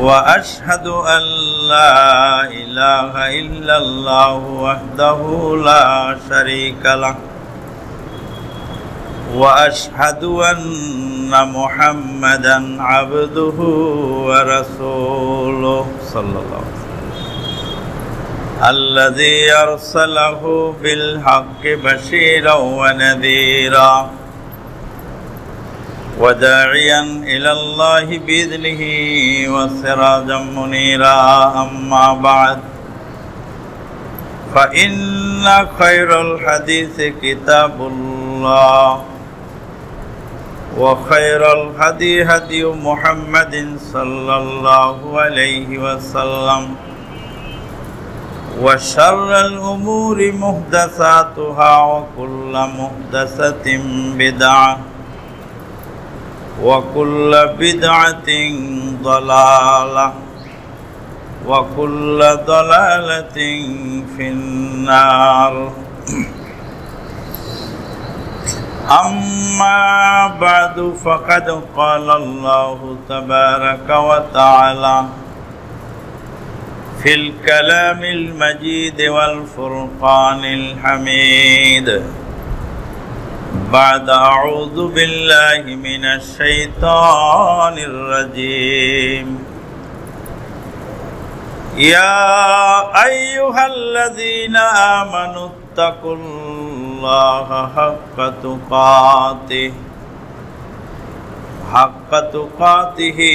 وأشهد أن لا إله إلا الله وحده لا شريك له وأشهد أن محمدا عبده ورسوله صلى الله عليه وسلم الذي أرسله بالحق بشيرا ونذيرا وداعيا إلى الله بإذنه وسراجا منيرا أما بعد فإن خير الحديث كتاب الله وخير الهدي هدي محمد صلى الله عليه وسلم وشر الأمور محدثاتها وكل محدثة بدعة وكل بدعة ضلالة وكل ضلالة في النار أما بعد فقد قال الله تبارك وتعالى في الكلام المجيد والفرقان الحميد بعد اعوذ باللہ من الشیطان الرجیم یا الذین آمنوا اتقوا اللہ حق حق تقاته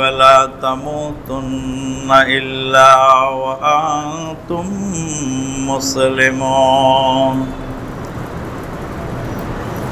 ولا تموتن إلا وأنتم مسلمون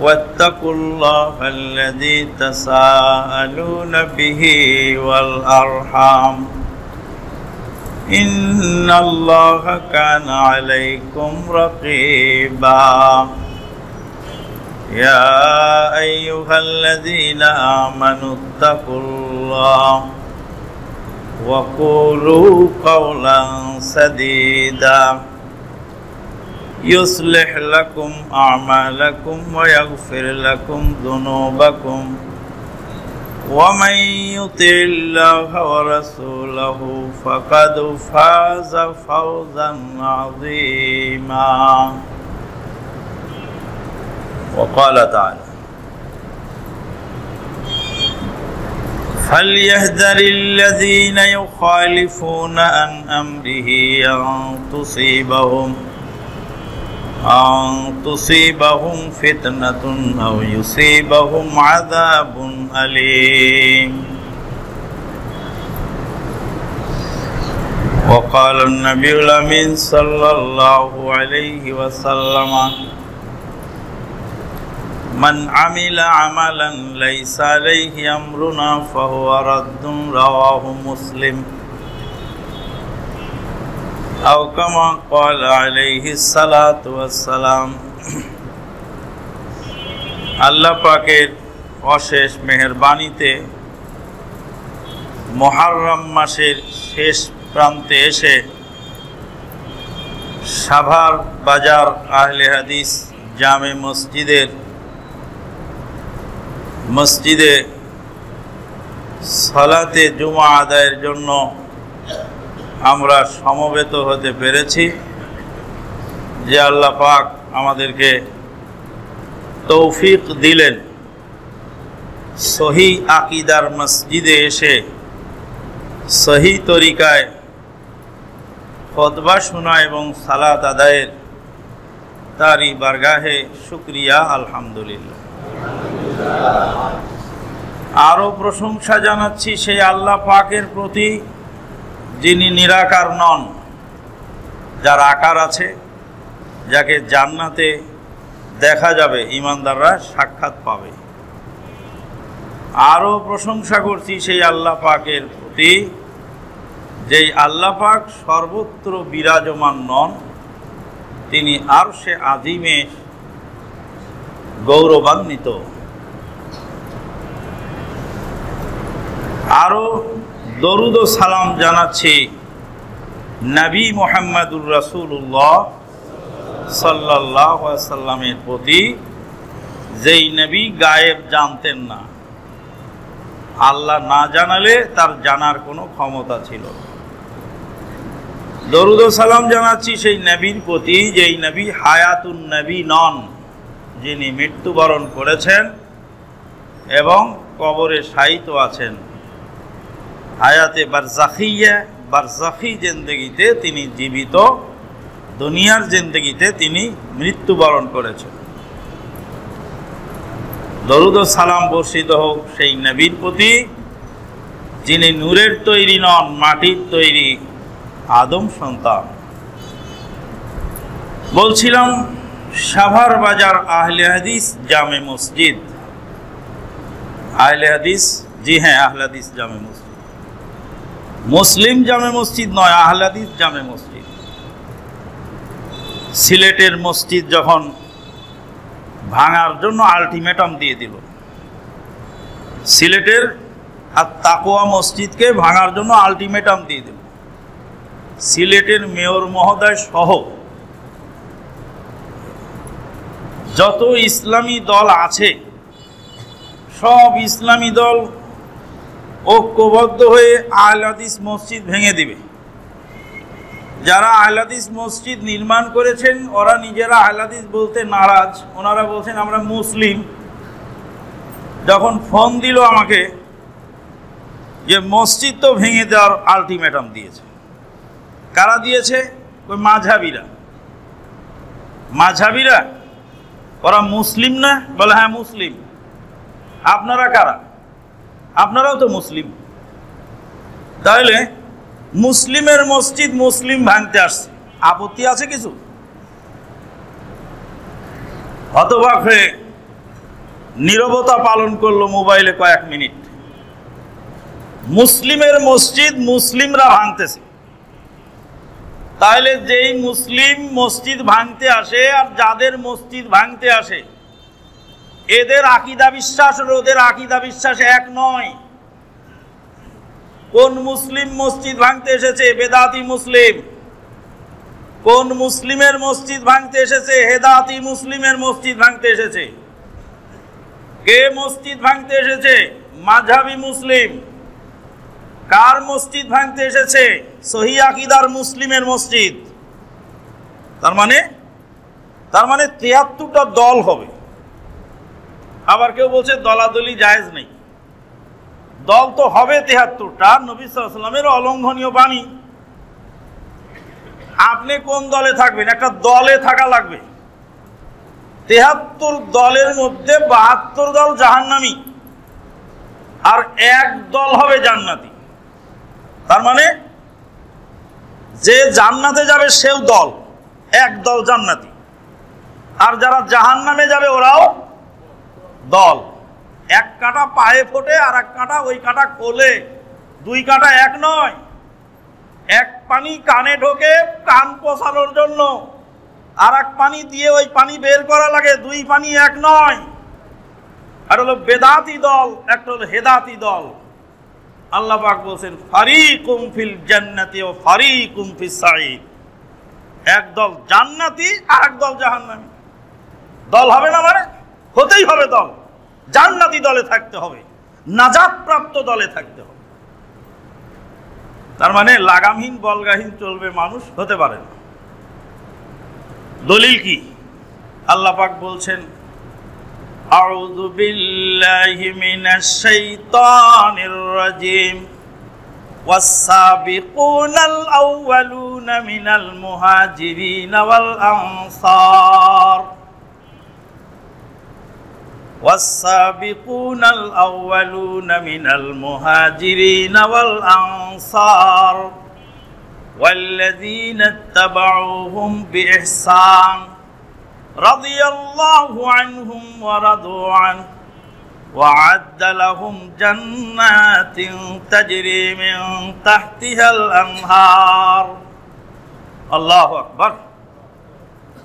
واتقوا الله الذي تساءلون به والأرحام إن الله كان عليكم رقيبا يا أيها الذين آمنوا اتقوا الله وقولوا قولا سديدا يصلح لكم أعمالكم ويغفر لكم ذنوبكم ومن يطع الله ورسوله فقد فاز فوزا عظيما وقال تعالى فليهذر الذين يخالفون عن أمره أن تصيبهم أن تصيبهم فتنة أو يصيبهم عذاب أليم وقال النبي الأمين صلى الله عليه وسلم من عمل عملا ليس عليه أمرنا فهو رد رواه مسلم أو كما قال عليه الصلاة والسلام আল্লাহ পাকের অশেষ মেহরবানিতে মহারম মাসের শেষ প্রান্তে এসে সাভার বাজার আহলে হাদিস জামে মসজিদের মসজিদে সলাতে জুমা আদায়ের জন্য আমরা সমবেত হতে পেরেছি যে আল্লাহ পাক আমাদেরকে তৌফিক দিলেন সহি আকিদার মসজিদে এসে সহি তরিকায় খতবা শোনা এবং সালাত আদায়ের তারই বারগাহে শুক্রিয়া আলহামদুলিল্লাহ আরও প্রশংসা জানাচ্ছি সেই আল্লাহ পাকের প্রতি যিনি নিরাকার নন যার আকার আছে যাকে জান্নাতে দেখা যাবে ইমানদাররা সাক্ষাৎ পাবে আরও প্রশংসা করছি সেই আল্লাহ পাকের প্রতি যেই আল্লাহ পাক সর্বত্র বিরাজমান নন তিনি আর সে আদিমে গৌরবান্বিত আরও দরুদ ও সালাম জানাচ্ছি নবী মোহাম্মদুর রাসুল্লাহ সাল্লাহ প্রতি যেই নবী গায়েব জানতেন না আল্লাহ না জানালে তার জানার কোনো ক্ষমতা ছিল দরুদ সালাম জানাচ্ছি সেই নবীর প্রতি যেই নবী হায়াতুন নবী নন যিনি মৃত্যুবরণ করেছেন এবং কবরে সাহিত আছেন হায়াতে বারজাখিয়া বারজাখি জিন্দগিতে তিনি জীবিত দুনিয়ার জিন্দগিতে তিনি মৃত্যুবরণ করেছেন দরুদ সালাম বর্ষিত হোক সেই নবীর প্রতি যিনি নূরের তৈরি নন মাটির তৈরি আদম সন্তান বলছিলাম সাভার বাজার আহলে হাদিস জামে মসজিদ আহলে হাদিস জি হ্যাঁ আহলাদিস জামে মসজিদ মুসলিম জামে মসজিদ নয় আহলাদিস জামে মসজিদ সিলেটের মসজিদ যখন ভাঙার জন্য আলটিমেটাম দিয়ে দিল সিলেটের আর তাকোয়া মসজিদকে ভাঙার জন্য আলটিমেটাম দিয়ে দিল সিলেটের মেয়র মহোদয় সহ যত ইসলামী দল আছে সব ইসলামী দল ঐক্যবদ্ধ হয়ে আহলাদিস মসজিদ ভেঙে দিবে যারা আহলাদিস মসজিদ নির্মাণ করেছেন ওরা নিজেরা আহলাদিস বলতে নারাজ ওনারা বলছেন আমরা মুসলিম যখন ফোন দিল আমাকে যে মসজিদ তো ভেঙে দেওয়ার আলটিমেটাম দিয়েছে কারা দিয়েছে ওই মাঝাবিরা মাঝাবিরা ওরা মুসলিম না বলে হ্যাঁ মুসলিম আপনারা কারা আপনারাও তো মুসলিম তাহলে মুসলিমের মসজিদ মুসলিম ভাঙতে আসছে আপত্তি আছে কিছু হতবাক হয়ে নিরবতা পালন করলো মোবাইলে কয়েক মিনিট মুসলিমের মসজিদ মুসলিমরা ভাঙতেছে তাহলে যেই মুসলিম মসজিদ ভাঙতে আসে আর যাদের মসজিদ ভাঙতে আসে এদের আকিদা বিশ্বাস আর ওদের আকিদা বিশ্বাস এক নয় কোন মুসলিম মসজিদ ভাঙতে এসেছে বেদাতি মুসলিম কোন মুসলিমের মসজিদ ভাঙতে এসেছে হেদাতি মুসলিমের মসজিদ ভাঙতে এসেছে কে মসজিদ ভাঙতে এসেছে মাঝাবি মুসলিম কার মসজিদ ভাঙতে এসেছে সহি আকিদার মুসলিমের মসজিদ তার মানে তার মানে তিয়াত্তরটা দল হবে আবার কেউ বলছে দলাদলি জায়েজ নেই দল তো হবে তেহাত্তরটা নবী সাল্লামের অলঙ্ঘনীয় বাণী আপনি কোন দলে থাকবেন একটা দলে থাকা লাগবে তেহাত্তর দলের মধ্যে বাহাত্তর দল জাহান্নামি আর এক দল হবে জান্নাতি তার মানে যে জান্নাতে যাবে সেও দল এক দল জান্নাতি আর যারা জাহান্নামে যাবে ওরাও দল এক কাটা পায়ে ফোটে আর এক কাটা ওই কাটা খোলে দুই কাটা এক নয় এক পানি কানে ঢোকে কান পোষানোর জন্য আর এক পানি দিয়ে ওই পানি বের করা লাগে দুই পানি এক নয় আর হলো বেদাতি দল একটা হলো হেদাতি দল আল্লাহ পাক বলছেন ফারি কুমফিল জান্নাতি ও ফারি কুমফিল সাইদ এক দল জান্নাতি আর এক দল জাহান্নামি দল হবে না মানে হতেই হবে দল জান্নাতি দলে থাকতে হবে প্রাপ্ত দলে থাকতে হবে তার মানে লাগামহীন বলগাহীন চলবে মানুষ হতে পারে না দলিল কি আল্লাপাক বলছেন أعوذ بالله من الشيطان الرجيم والسابقون الأولون من المهاجرين والأنصار والسابقون الأولون من المهاجرين والأنصار والذين اتبعوهم بإحسان رضي الله عنهم ورضوا عنه وعد لهم جنات تجري من تحتها الأنهار الله أكبر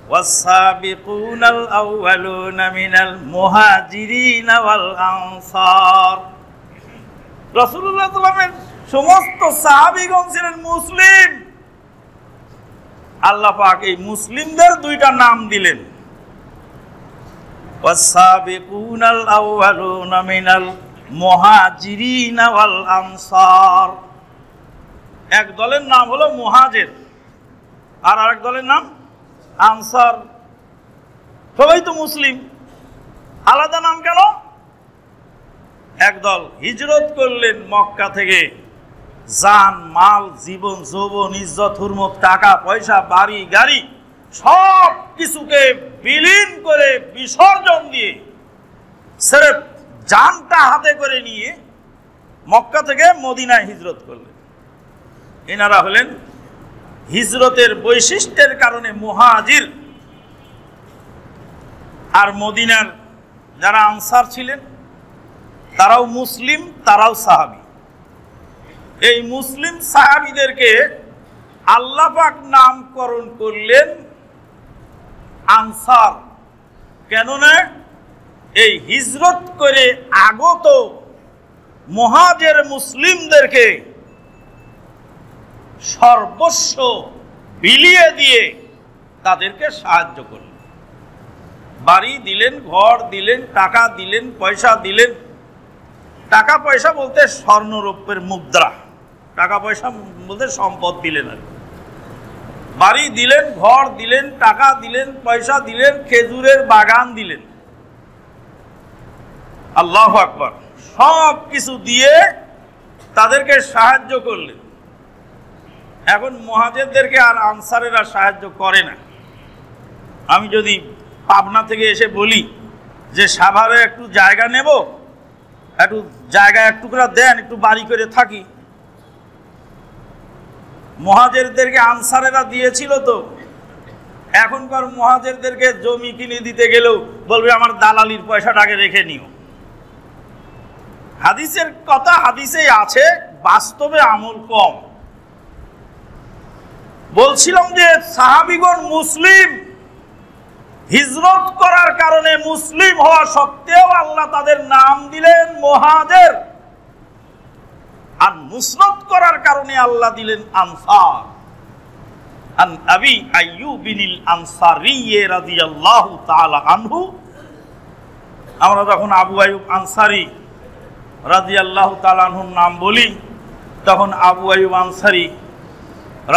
والسابقون الأولون من المهاجرين والأنصار রসুল্লাহ সাল্লামের সমস্ত সাহাবিগণ ছিলেন মুসলিম আল্লাহ পাক এই মুসলিমদের দুইটা নাম দিলেন এক দলের নাম হলো মুহাজের আর আরেক দলের নাম আনসার সবাই তো মুসলিম আলাদা নাম কেন একদল হিজরত করলেন মক্কা থেকে যান মাল জীবন যৌবন ইজ্জত হুরমত টাকা পয়সা বাড়ি গাড়ি সব কিছুকে বিলীন করে বিসর্জন দিয়ে সেরেফ যানটা হাতে করে নিয়ে মক্কা থেকে মদিনায় হিজরত করলেন এনারা হলেন হিজরতের বৈশিষ্ট্যের কারণে মুহাজির আর মদিনার যারা আনসার ছিলেন তারাও মুসলিম তারাও সাহাবি এই মুসলিম সাহাবিদেরকে আল্লাপাক নামকরণ করলেন আনসার কেননা এই হিজরত করে আগত মহাজের মুসলিমদেরকে সর্বস্ব বিলিয়ে দিয়ে তাদেরকে সাহায্য করলেন বাড়ি দিলেন ঘর দিলেন টাকা দিলেন পয়সা দিলেন টাকা পয়সা বলতে স্বর্ণরূপের মুদ্রা টাকা পয়সা বলতে সম্পদ দিলেন আর বাড়ি দিলেন ঘর দিলেন টাকা দিলেন পয়সা দিলেন খেজুরের বাগান দিলেন আল্লাহ আকবর সব কিছু দিয়ে তাদেরকে সাহায্য করলেন এখন মহাজেরদেরকে আর আনসারেরা সাহায্য করে না আমি যদি পাবনা থেকে এসে বলি যে সাভারে একটু জায়গা নেব একটু জায়গা একটু করে দেন একটু বাড়ি করে থাকি মহাজেরদেরকে আনসারেরা দিয়েছিল তো এখনকার মহাজেরদেরকে জমি কিনে দিতে গেলেও বলবে আমার দালালির পয়সাটাকে রেখে নিও হাদিসের কথা হাদিসেই আছে বাস্তবে আমল কম বলছিলাম যে সাহাবিগণ মুসলিম হিজরত করার কারণে মুসলিম হওয়া সত্ত্বেও আল্লাহ তাদের নাম দিলেন মহাদের আর নুসরত করার কারণে আল্লাহ দিলেন আনসার আন আবি আইয়ুবিনিল আনসারি রাদিয়াল্লাহু তাআলা আনহু আমরা যখন আবু আইয়ুব আনসারি রাদিয়াল্লাহু তাআলা আনহুর নাম বলি তখন আবু আইয়ুব আনসারি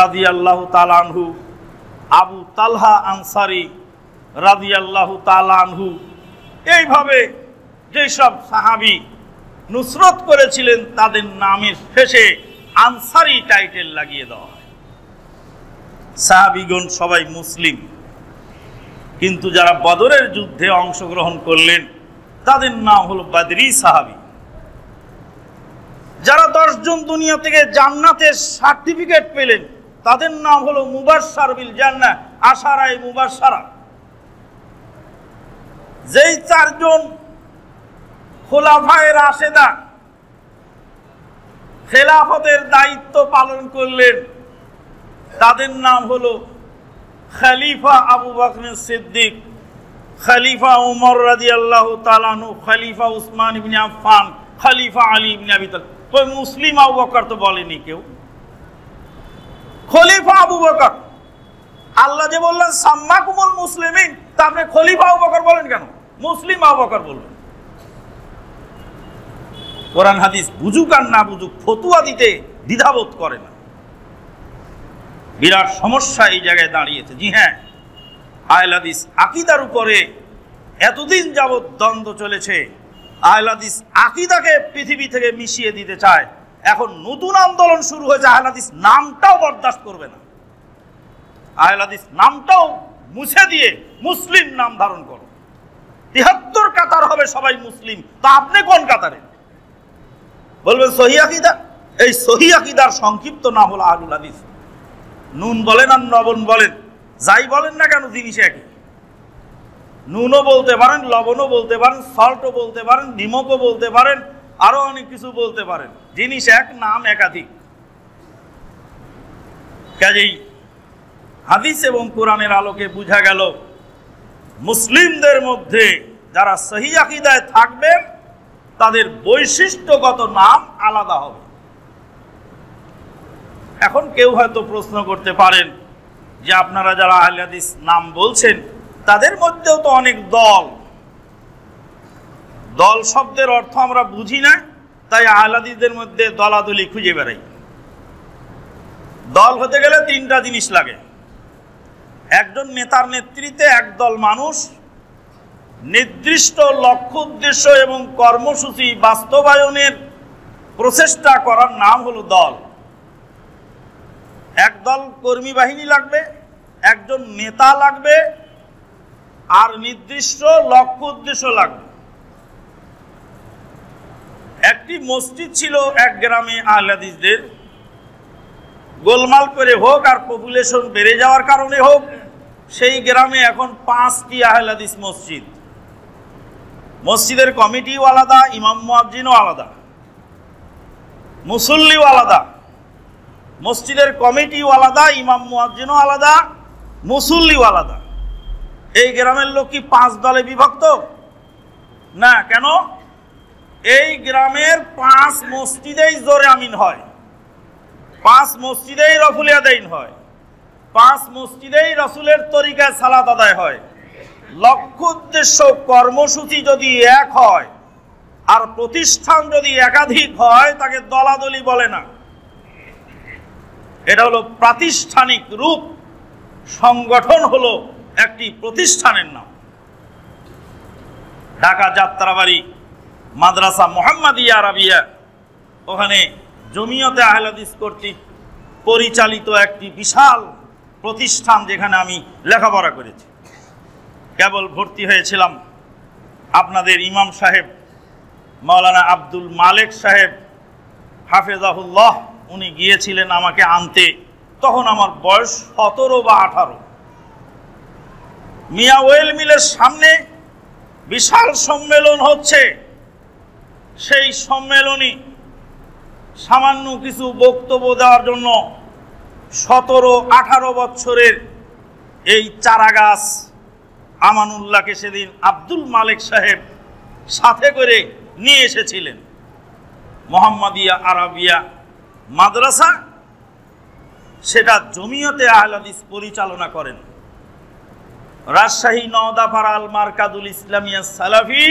রাজি আল্লাহ তালানহু আবু তালহা আনসারি রাজি আল্লাহ তালানহু এইভাবে যেসব সাহাবি নুসরত করেছিলেন তাদের নামের শেষে আনসারি টাইটেল লাগিয়ে দেওয়া হয় সাহাবিগণ সবাই মুসলিম কিন্তু যারা বদরের যুদ্ধে অংশগ্রহণ করলেন তাদের নাম হল বাদরি সাহাবি যারা দশজন দুনিয়া থেকে জান্নাতের সার্টিফিকেট পেলেন তাদের নাম হলো মুবাসার বিল জান্না আশারাই মুবাসারা যেই চারজন খোলাফায় আশেদা খেলাফতের দায়িত্ব পালন করলেন তাদের নাম হলো খালিফা আবু বকর সিদ্দিক খালিফা উমর রাজি আল্লাহ তালানু খালিফা উসমান ইবনে ফান খালিফা আলী ইবনে আবি কই মুসলিম আবু বকর তো বলেনি কেউ খলিফা আবু বকর আল্লাহ যে বললেন সাম্মাকুমুল মুসলিমিন তা আপনি খলিফা আবু বকর বলেন কেন মুসলিম আবু বকর বলবেন কোরআন হাদিস বুঝুক আর না বুঝুক ফতুয়া দিতে দ্বিধাবোধ করে না বিরাট সমস্যা এই জায়গায় দাঁড়িয়েছে জি হ্যাঁ আয়ল হাদিস আকিদার উপরে এতদিন যাবৎ দ্বন্দ্ব চলেছে আহলাদিস আকিদাকে পৃথিবী থেকে মিশিয়ে দিতে চায় এখন নতুন আন্দোলন শুরু হয়েছে আহলাদিস নামটাও বরদাস্ত করবে না আহলাদিস নামটাও মুছে দিয়ে মুসলিম নাম ধারণ করো তিহাত্তর কাতার হবে সবাই মুসলিম তা আপনি কোন কাতারে বলবেন সহি আকিদা এই সহি আকিদার সংক্ষিপ্ত নাম হলো আহলুল হাদিস নুন বলেন আর নবন বলেন যাই বলেন না কেন জিনিস একই নুনও বলতে পারেন লবণও বলতে পারেন সল্টও বলতে পারেন নিমকও বলতে পারেন আরও অনেক কিছু বলতে পারেন জিনিস এক নাম একাধিক কাজেই হাদিস এবং কোরআনের আলোকে বুঝা গেল মুসলিমদের মধ্যে যারা সহি আকিদায় থাকবেন তাদের বৈশিষ্ট্যগত নাম আলাদা হবে এখন কেউ হয়তো প্রশ্ন করতে পারেন যে আপনারা যারা আহলাদিস নাম বলছেন তাদের মধ্যেও তো অনেক দল দল শব্দের অর্থ আমরা বুঝি না তাই আহ্লাদিদের মধ্যে দলাদলি খুঁজে বেড়াই দল হতে গেলে তিনটা জিনিস লাগে একজন নেতার নেতৃত্বে একদল মানুষ নির্দিষ্ট লক্ষ্য উদ্দেশ্য এবং কর্মসূচি বাস্তবায়নের প্রচেষ্টা করার নাম হলো দল একদল কর্মী বাহিনী লাগবে একজন নেতা লাগবে আর নির্দিষ্ট লক্ষ্য উদ্দেশ্য লাগবে একটি মসজিদ ছিল এক গ্রামে আহ্লাদিসদের গোলমাল করে হোক আর পপুলেশন বেড়ে যাওয়ার কারণে হোক সেই গ্রামে এখন পাঁচটি আহলাদিস মসজিদ মসজিদের কমিটিও আলাদা ইমাম মুয়াজ্জিনও আলাদা মুসল্লিও আলাদা মসজিদের কমিটিও আলাদা ইমাম মুয়াজ্জিনও আলাদা মুসল্লিও আলাদা এই গ্রামের লোক কি পাঁচ দলে বিভক্ত না কেন এই গ্রামের পাঁচ মসজিদেই জোরে আমিন হয় পাঁচ মসজিদেই রফুল হয় পাঁচ মসজিদেই রসুলের তরিকায় সালাদ আদায় হয় লক্ষ উদ্দেশ্য কর্মসূচি যদি এক হয় আর প্রতিষ্ঠান যদি একাধিক হয় তাকে দলাদলি বলে না এটা হলো প্রাতিষ্ঠানিক রূপ সংগঠন হলো একটি প্রতিষ্ঠানের নাম ঢাকা যাত্রাবাড়ি মাদ্রাসা মোহাম্মদ ইয়ারাবিয়া ওখানে জমিয়তে আহলাদিস কর্তৃক পরিচালিত একটি বিশাল প্রতিষ্ঠান যেখানে আমি লেখাপড়া করেছি কেবল ভর্তি হয়েছিলাম আপনাদের ইমাম সাহেব মাওলানা আব্দুল মালেক সাহেব হাফেজাহুল্লাহ উনি গিয়েছিলেন আমাকে আনতে তখন আমার বয়স সতেরো বা আঠারো মিয়া ওয়েল মিলের সামনে বিশাল সম্মেলন হচ্ছে সেই সম্মেলনই সামান্য কিছু বক্তব্য দেওয়ার জন্য সতেরো আঠারো বছরের এই চারাগাছ আমানুল্লাহকে সেদিন আব্দুল মালিক সাহেব সাথে করে নিয়ে এসেছিলেন মোহাম্মদিয়া আরাবিয়া মাদ্রাসা সেটা জমিয়তে আহলাদিস পরিচালনা করেন রাজশাহী নওদাপাড়া আল মার্কাদুল ইসলামিয়া সালাফি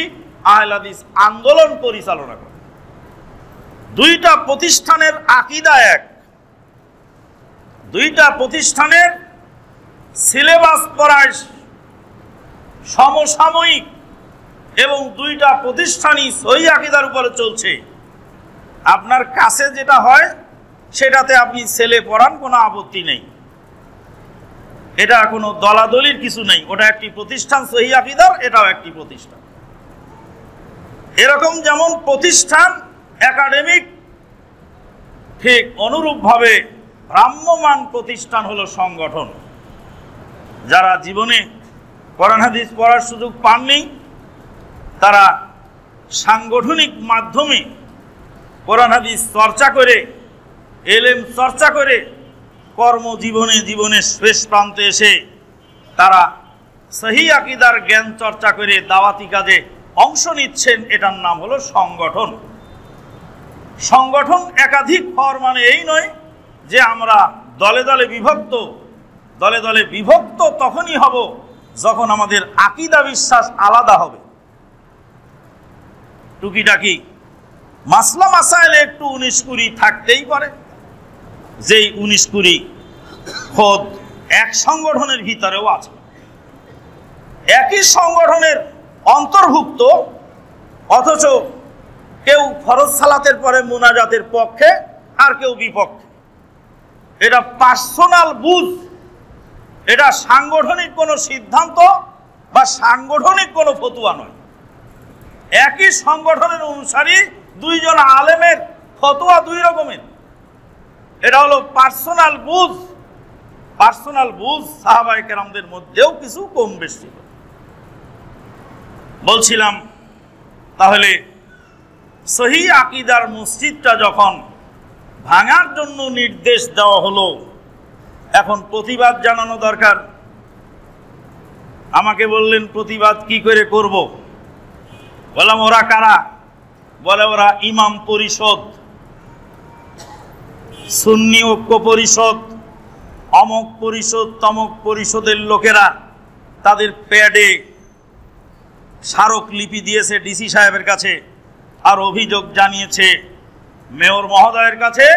আহলাদিস আন্দোলন পরিচালনা করে দুইটা প্রতিষ্ঠানের আকিদা এক দুইটা প্রতিষ্ঠানের সিলেবাস পড়ায় সমসাময়িক এবং দুইটা প্রতিষ্ঠানই সহি আকিদার উপরে চলছে আপনার কাছে যেটা হয় সেটাতে আপনি ছেলে পড়ান কোনো আপত্তি নেই এটা কোনো দলাদলির কিছু নেই ওটা একটি প্রতিষ্ঠান সহি আকিদার এটাও একটি প্রতিষ্ঠান এরকম যেমন প্রতিষ্ঠান একাডেমিক ঠিক অনুরূপভাবে ভ্রাম্যমান প্রতিষ্ঠান হলো সংগঠন যারা জীবনে কোরআন পড়ার সুযোগ পাননি তারা সাংগঠনিক মাধ্যমে কোরআন চর্চা করে এলএম চর্চা করে কর্মজীবনে জীবনের শেষ প্রান্তে এসে তারা সহি আকিদার জ্ঞান চর্চা করে দাওয়াতি কাজে অংশ নিচ্ছেন এটার নাম হলো সংগঠন সংগঠন একাধিক হওয়ার মানে এই নয় যে আমরা দলে দলে বিভক্ত দলে দলে বিভক্ত তখনই হব যখন আমাদের আকিদা বিশ্বাস আলাদা হবে টুকিটাকি মাসলা মাসাইলে একটু উনিশ কুড়ি থাকতেই পারে যেই উনিশ কুড়ি খোদ এক সংগঠনের ভিতরেও আছে একই সংগঠনের অন্তর্ভুক্ত অথচ কেউ ফরজ সালাতের পরে মোনাজাতের পক্ষে আর কেউ বিপক্ষে এটা পার্সোনাল বুঝ এটা সাংগঠনিক কোনো সিদ্ধান্ত বা সাংগঠনিক কোনো ফতুয়া নয় একই সংগঠনের অনুসারী দুইজন আলেমের ফতোয়া দুই রকমের এটা হলো পার্সোনাল বুঝ পার্সোনাল বুঝ সাহাবাই মধ্যেও কিছু কম বেশি বলছিলাম তাহলে সহি আকিদার মসজিদটা যখন ভাঙার জন্য নির্দেশ দেওয়া হলো এখন প্রতিবাদ জানানো দরকার আমাকে বললেন প্রতিবাদ কি করে করব বললাম ওরা কারা বলে ওরা ইমাম পরিষদ সুন্নি ঐক্য পরিষদ অমক পরিষদ তমক পরিষদের লোকেরা তাদের প্যাডে স্মারক লিপি দিয়েছে ডিসি সাহেবের কাছে আর অভিযোগ জানিয়েছে মেয়র মহোদয়ের কাছে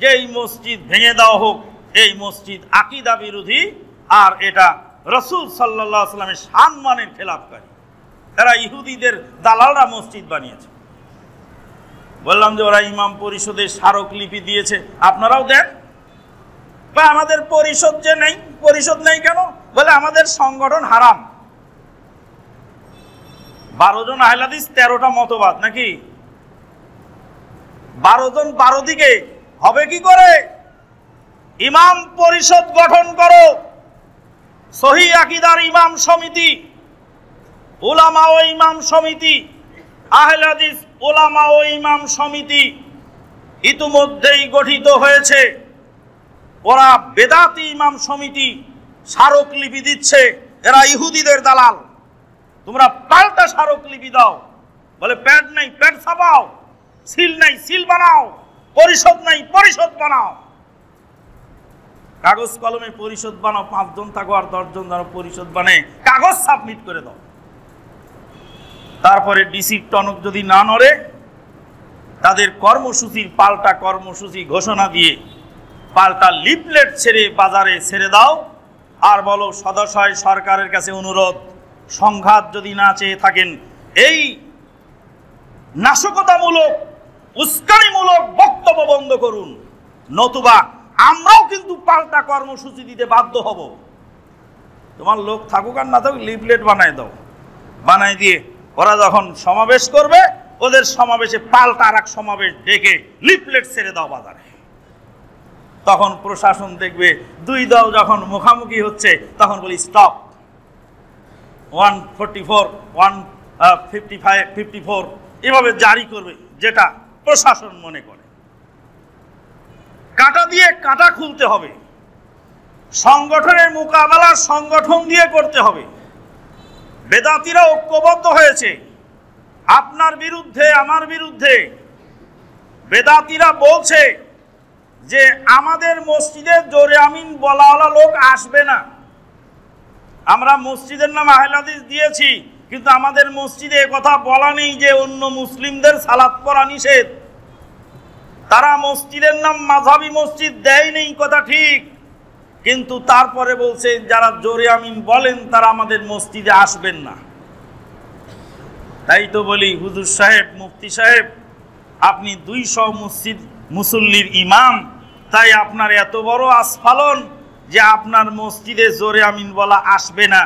যে এই মসজিদ ভেঙে দেওয়া হোক এই মসজিদ আকিদা বিরোধী আর এটা রসুল সাল্লামের আসলামের মানের খেলাপকারী তারা ইহুদিদের দালালরা মসজিদ বানিয়েছে বললাম যে ওরা ইমাম পরিষদের স্মারকলিপি দিয়েছে আপনারাও দেন বা আমাদের পরিষদ যে নেই পরিষদ নেই কেন বলে আমাদের সংগঠন হারাম বারো জন আহলাদিস তেরোটা মতবাদ নাকি বারো জন বারো দিকে হবে কি করে ইমাম পরিষদ গঠন করো সহি আকিদার ইমাম সমিতি ওলামা ও ইমাম সমিতি আহলাদিস ওলামা ও ইমাম সমিতি ইতিমধ্যেই গঠিত হয়েছে ওরা বেদাতি ইমাম সমিতি স্মারকলিপি দিচ্ছে এরা ইহুদিদের দালাল তোমরা পাল্টা স্মারকলিপি দাও বলে প্যাড নাই প্যাড ছাপাও সিল নাই সিল বানাও পরিষদ নাই পরিষদ বানাও কাগজ কলমে পরিষদ বানাও পাঁচজন থাকো আর দশজন যেন পরিষদ বানে কাগজ সাবমিট করে দাও তারপরে ডিসির টনক যদি না নড়ে তাদের কর্মসূচির পাল্টা কর্মসূচি ঘোষণা দিয়ে পাল্টা লিফলেট ছেড়ে বাজারে ছেড়ে দাও আর বলো সদস্যয় সরকারের কাছে অনুরোধ সংঘাত যদি না চেয়ে থাকেন এই নাশকতামূলক উস্কানিমূলক বক্তব্য বন্ধ করুন নতুবা আমরাও কিন্তু পাল্টা কর্মসূচি দিতে বাধ্য হব তোমার লোক থাকুক আর না থাকুক লিফলেট বানায় দাও বানায় দিয়ে ওরা যখন সমাবেশ করবে ওদের সমাবেশে পাল্টা আর এক সমাবেশ ডেকে লিফলেট ছেড়ে দাও বাজারে তখন প্রশাসন দেখবে দুই দল যখন মুখামুখি হচ্ছে তখন বলি stop one forty four one fifty five fifty four এভাবে জারি করবে যেটা প্রশাসন মনে করে কাটা দিয়ে কাটা খুলতে হবে সংগঠনের মোকাবেলা সংগঠন দিয়ে করতে হবে বেদাতিরা ঐক্যবদ্ধ হয়েছে আপনার বিরুদ্ধে আমার বিরুদ্ধে বেদাতিরা বলছে যে আমাদের মসজিদে জোরে আমিন বলাওয়ালা লোক আসবে না আমরা মসজিদের নাম আহলাদিস দিয়েছি কিন্তু আমাদের মসজিদে কথা বলা নেই যে অন্য মুসলিমদের সালাত পরা নিষেধ তারা মসজিদের নাম মাঝাবি মসজিদ দেয়নি কথা ঠিক কিন্তু তারপরে বলছেন যারা জোরে আমিন বলেন তারা আমাদের মসজিদে আসবেন না তাই তো বলি হুজুর সাহেব মুফতি সাহেব আপনি দুইশো মসজিদ মুসল্লির ইমাম তাই আপনার এত বড় আস্ফালন যে আপনার মসজিদে জোরে আমিন বলা আসবে না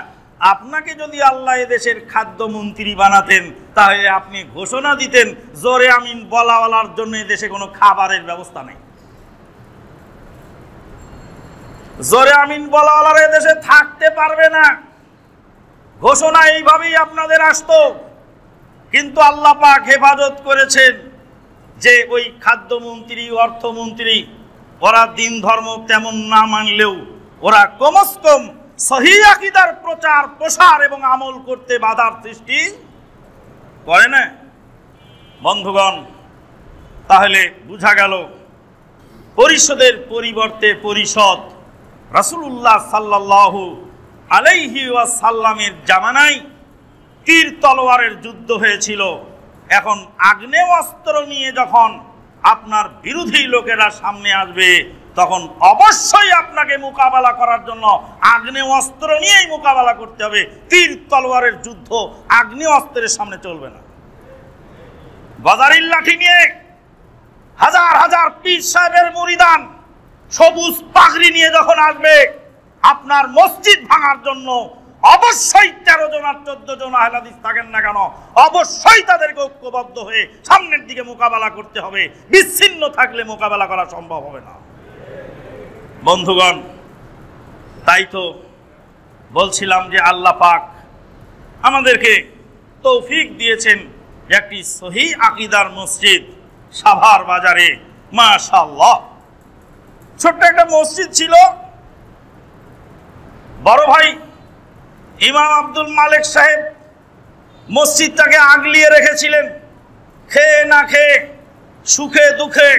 আপনাকে যদি আল্লাহ দেশের খাদ্যমন্ত্রী বানাতেন তাহলে আপনি ঘোষণা দিতেন জোরে আমিন বলাওয়ালার জন্য এদেশে কোনো খাবারের ব্যবস্থা নেই জোরে আমিন বলাওয়ালার দেশে থাকতে পারবে না ঘোষণা এইভাবেই আপনাদের আসত কিন্তু আল্লাহ পাক হেফাজত করেছেন যে ওই খাদ্যমন্ত্রী অর্থমন্ত্রী ওরা দিন ধর্ম তেমন না মানলেও ওরা কমস কম সহিদার প্রচার প্রসার এবং আমল করতে বাধার সৃষ্টি করে না বন্ধুগণ তাহলে বোঝা গেল পরিষদের পরিবর্তে পরিষদ রাসুল্লাহ সাল্লাহ আলাইহি ওয়াসাল্লামের জামানায় তীর তলোয়ারের যুদ্ধ হয়েছিল এখন আগ্নেয় অস্ত্র নিয়ে যখন আপনার বিরোধী লোকেরা সামনে আসবে তখন অবশ্যই আপনাকে মোকাবেলা করার জন্য আগ্নেয় অস্ত্র নিয়েই মোকাবেলা করতে হবে তীর তলোয়ারের যুদ্ধ আগ্নেয় অস্ত্রের সামনে চলবে না বাজারিল্লাঠি নিয়ে হাজার হাজার পীর সাহেবের মরিদান সবুজ পাগড়ি নিয়ে যখন আসবে আপনার মসজিদ ভাঙার জন্য অবশ্যই তেরো জন আর চোদ্দ জন আহলাদিস থাকেন না কেন অবশ্যই তাদেরকে ঐক্যবদ্ধ হয়ে সামনের দিকে মোকাবেলা করতে হবে বিচ্ছিন্ন থাকলে মোকাবেলা করা সম্ভব হবে না বন্ধুগণ তাই তো বলছিলাম যে আল্লাহ পাক আমাদেরকে তৌফিক দিয়েছেন একটি সহি আকিদার মসজিদ সাভার বাজারে মাশাল্লাহ ছোট্ট একটা মসজিদ ছিল বড় ভাই ইমাম আব্দুল মালিক সাহেব মসজিদটাকে আগলিয়ে রেখেছিলেন খেয়ে না খেয়ে সুখে দুঃখে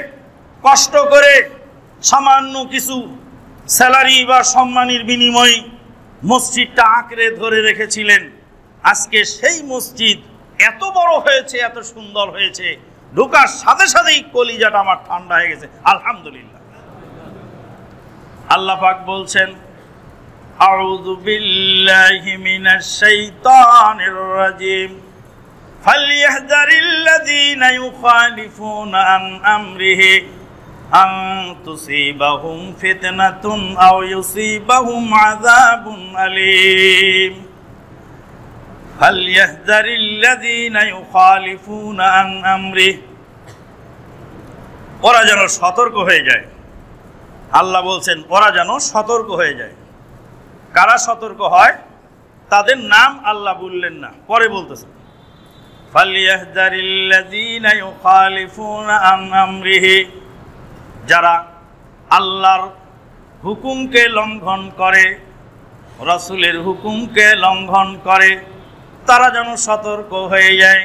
কষ্ট করে সামান্য কিছু স্যালারি বা সম্মানের বিনিময়ে মসজিদটা আঁকড়ে ধরে রেখেছিলেন আজকে সেই মসজিদ এত বড় হয়েছে এত সুন্দর হয়েছে ঢোকার সাথে সাথেই কলিজাটা আমার ঠান্ডা হয়ে গেছে আলহামদুলিল্লাহ আল্লাহ পাক বলছেন أعوذ بالله من الشيطان الرجيم فليحذر الذين يخالفون عن أمره أن تصيبهم فتنة أو يصيبهم عذاب أليم فليحذر الذين يخالفون عن أمره ওরা যেন সতর্ক হয়ে যায় আল্লাহ বলছেন ওরা যেন সতর্ক হয়ে যায় কারা সতর্ক হয় তাদের নাম আল্লাহ বললেন না পরে বলতেছেন যারা আল্লাহর হুকুমকে লঙ্ঘন করে রসুলের হুকুমকে লঙ্ঘন করে তারা যেন সতর্ক হয়ে যায়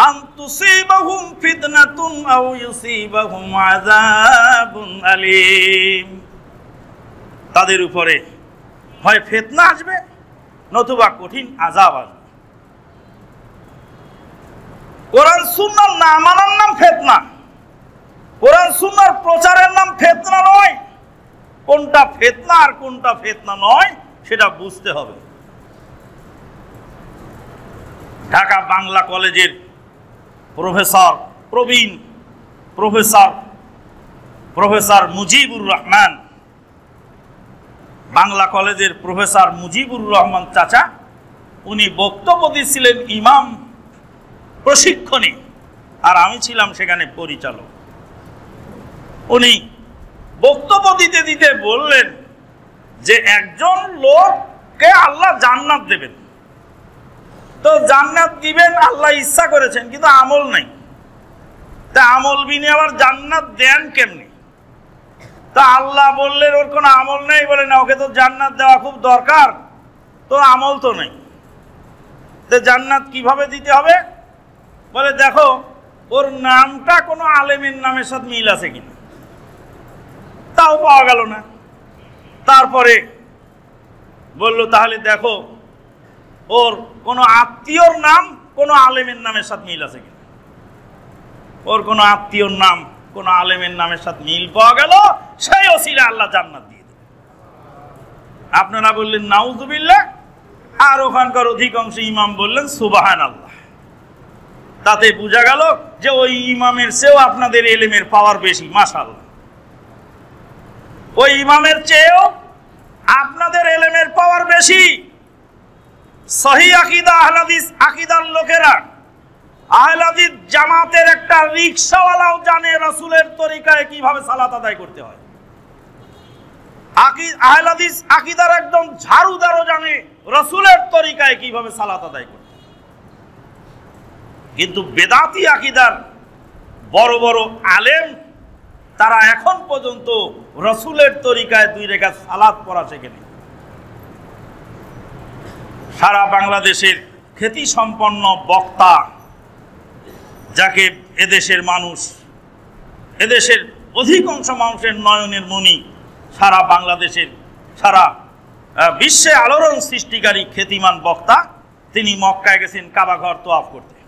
তাদের উপরে হয় ফেতনা আসবে নতুবা কঠিন আজাব আসবে কোরআন সুন্নার না মানার নাম ফেতনা কোরআন সুন্নার প্রচারের নাম ফেতনা নয় কোনটা ফেতনা আর কোনটা ফেতনা নয় সেটা বুঝতে হবে ঢাকা বাংলা কলেজের প্রফেসর প্রবীণ প্রফেসর প্রফেসর মুজিবুর রহমান বাংলা কলেজের প্রফেসর মুজিবুর রহমান চাচা উনি বক্তব্য দিচ্ছিলেন ইমাম প্রশিক্ষণে আর আমি ছিলাম সেখানে পরিচালক উনি বক্তব্য দিতে দিতে বললেন যে একজন লোককে আল্লাহ জান্নাত দেবেন তো জান্নাত দিবেন আল্লাহ ইচ্ছা করেছেন কিন্তু আমল নাই তা আমল বিনে আবার জান্নাত দেন কেমনি তা আল্লাহ বললেন ওর কোনো আমল নেই বলে না ওকে তো জান্নাত দেওয়া খুব দরকার তো আমল তো নেই তো জান্নাত কিভাবে দিতে হবে বলে দেখো ওর নামটা কোনো আলেমের নামের সাথে মিল আছে কিনা তাও পাওয়া গেল না তারপরে বলল তাহলে দেখো ওর কোনো আত্মীয়র নাম কোনো আলেমের নামের সাথে মিল আছে কিনা ওর কোনো আত্মীয়র নাম কোনো আলেমের নামের সাথে মিল পাওয়া গেল সেই অসিলা আল্লাহ জান্নাত দিয়ে দেবে আপনারা বললেন নাউজুবিল্লা আর ওখানকার অধিকাংশ ইমাম বললেন সুবাহান আল্লাহ তাতে বোঝা গেল যে ওই ইমামের চেয়েও আপনাদের এলেমের পাওয়ার বেশি মাসাল ওই ইমামের চেয়েও আপনাদের এলেমের পাওয়ার বেশি সহি আকিদা আহলাদিস আকিদার লোকেরা আহলাদিস জামাতের একটা রিক্সাওয়ালাও জানে রসুলের তরিকায় কিভাবে সালাত আদায় করতে হয় আহলাদিস আকিদার একদম ঝাড়ুদারও জানে রসুলের তরিকায় কিভাবে সালাত আদায় করতে কিন্তু বেদাতি আকিদার বড় বড় আলেম তারা এখন পর্যন্ত রসুলের তরিকায় দুই রেখা সালাদ পড়া শেখেনি সারা বাংলাদেশের খ্যাতিসম্পন্ন বক্তা যাকে এদেশের মানুষ এদেশের অধিকাংশ মানুষের নয়নের মণি সারা বাংলাদেশের সারা বিশ্বে আলোড়ন সৃষ্টিকারী খ্যাতিমান বক্তা তিনি মক্কায় গেছেন কাবাঘর তোয়াফ করতে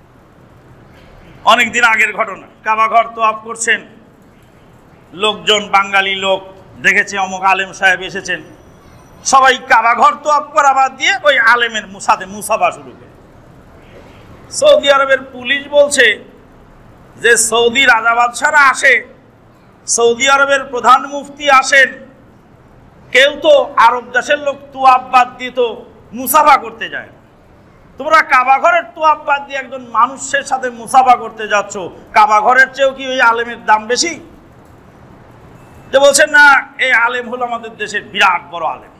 অনেক দিন আগের ঘটনা কাবাঘর তোয়াফ করছেন লোকজন বাঙালি লোক দেখেছে অমুক আলেম সাহেব এসেছেন সবাই কাবা ঘর তো আপ দিয়ে ওই আলেমের সাথে মুসাফা শুরু করে সৌদি আরবের পুলিশ বলছে যে সৌদি রাজাবাদ ছাড়া আসে সৌদি আরবের প্রধান মুফতি আসেন কেউ তো আরব দেশের লোক তু আব্বাদ দিয়ে তো মুসাফা করতে যায় তোমরা কাবাঘরের তু আব্বাদ দিয়ে একজন মানুষের সাথে মুসাফা করতে যাচ্ছ কাবাঘরের চেয়েও কি ওই আলেমের দাম বেশি যে বলছেন না এই আলেম হলো আমাদের দেশের বিরাট বড় আলেম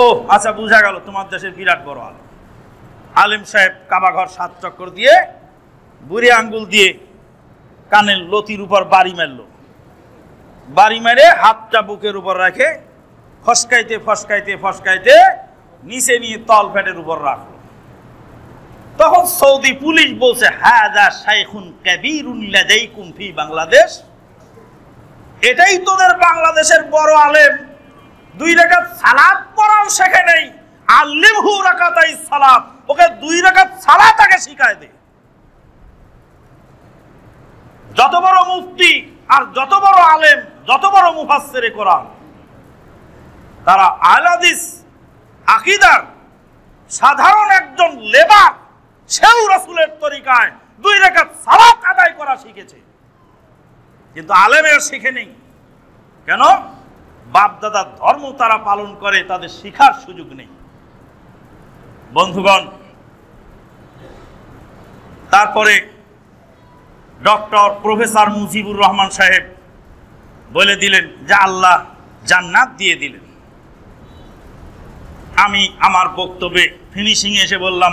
ও আচ্ছা বুঝা গেল তোমার দেশের বিরাট বড় আলো আলেম সাহেব কাবাঘর সাত চক্কর দিয়ে বুড়ি আঙ্গুল দিয়ে কানের লতির উপর বাড়ি মারল বাড়ি মেরে হাতটা বুকের উপর রাখে ফসকাইতে ফসকাইতে ফসকাইতে নিচে নিয়ে তল ফ্যাটের উপর রাখল তখন সৌদি পুলিশ বলছে হাজা শাইখুন কাবিরুল্লাদাইকুম ফি বাংলাদেশ এটাই তোদের বাংলাদেশের বড় আলেম দুই রেখাত সালাদ পড়াও শেখে নেই আল্লিম হু রাখাতাই সালাদ ওকে দুই রেখাত সালাদ তাকে শিখায় দে যত বড় মুফতি আর যত বড় আলেম যত বড় মুফাসেরে কোরআন তারা আলাদিস আকিদার সাধারণ একজন লেবার সেও রাসুলের তরিকায় দুই রেখাত সালাত আদায় করা শিখেছে কিন্তু আলেমের শিখে নেই কেন বাপদাদার ধর্ম তারা পালন করে তাদের শিখার সুযোগ নেই বন্ধুগণ তারপরে ডক্টর প্রফেসর মুজিবুর রহমান সাহেব বলে দিলেন যে আল্লাহ জান্নাত দিয়ে দিলেন আমি আমার বক্তব্যে ফিনিশিং এসে বললাম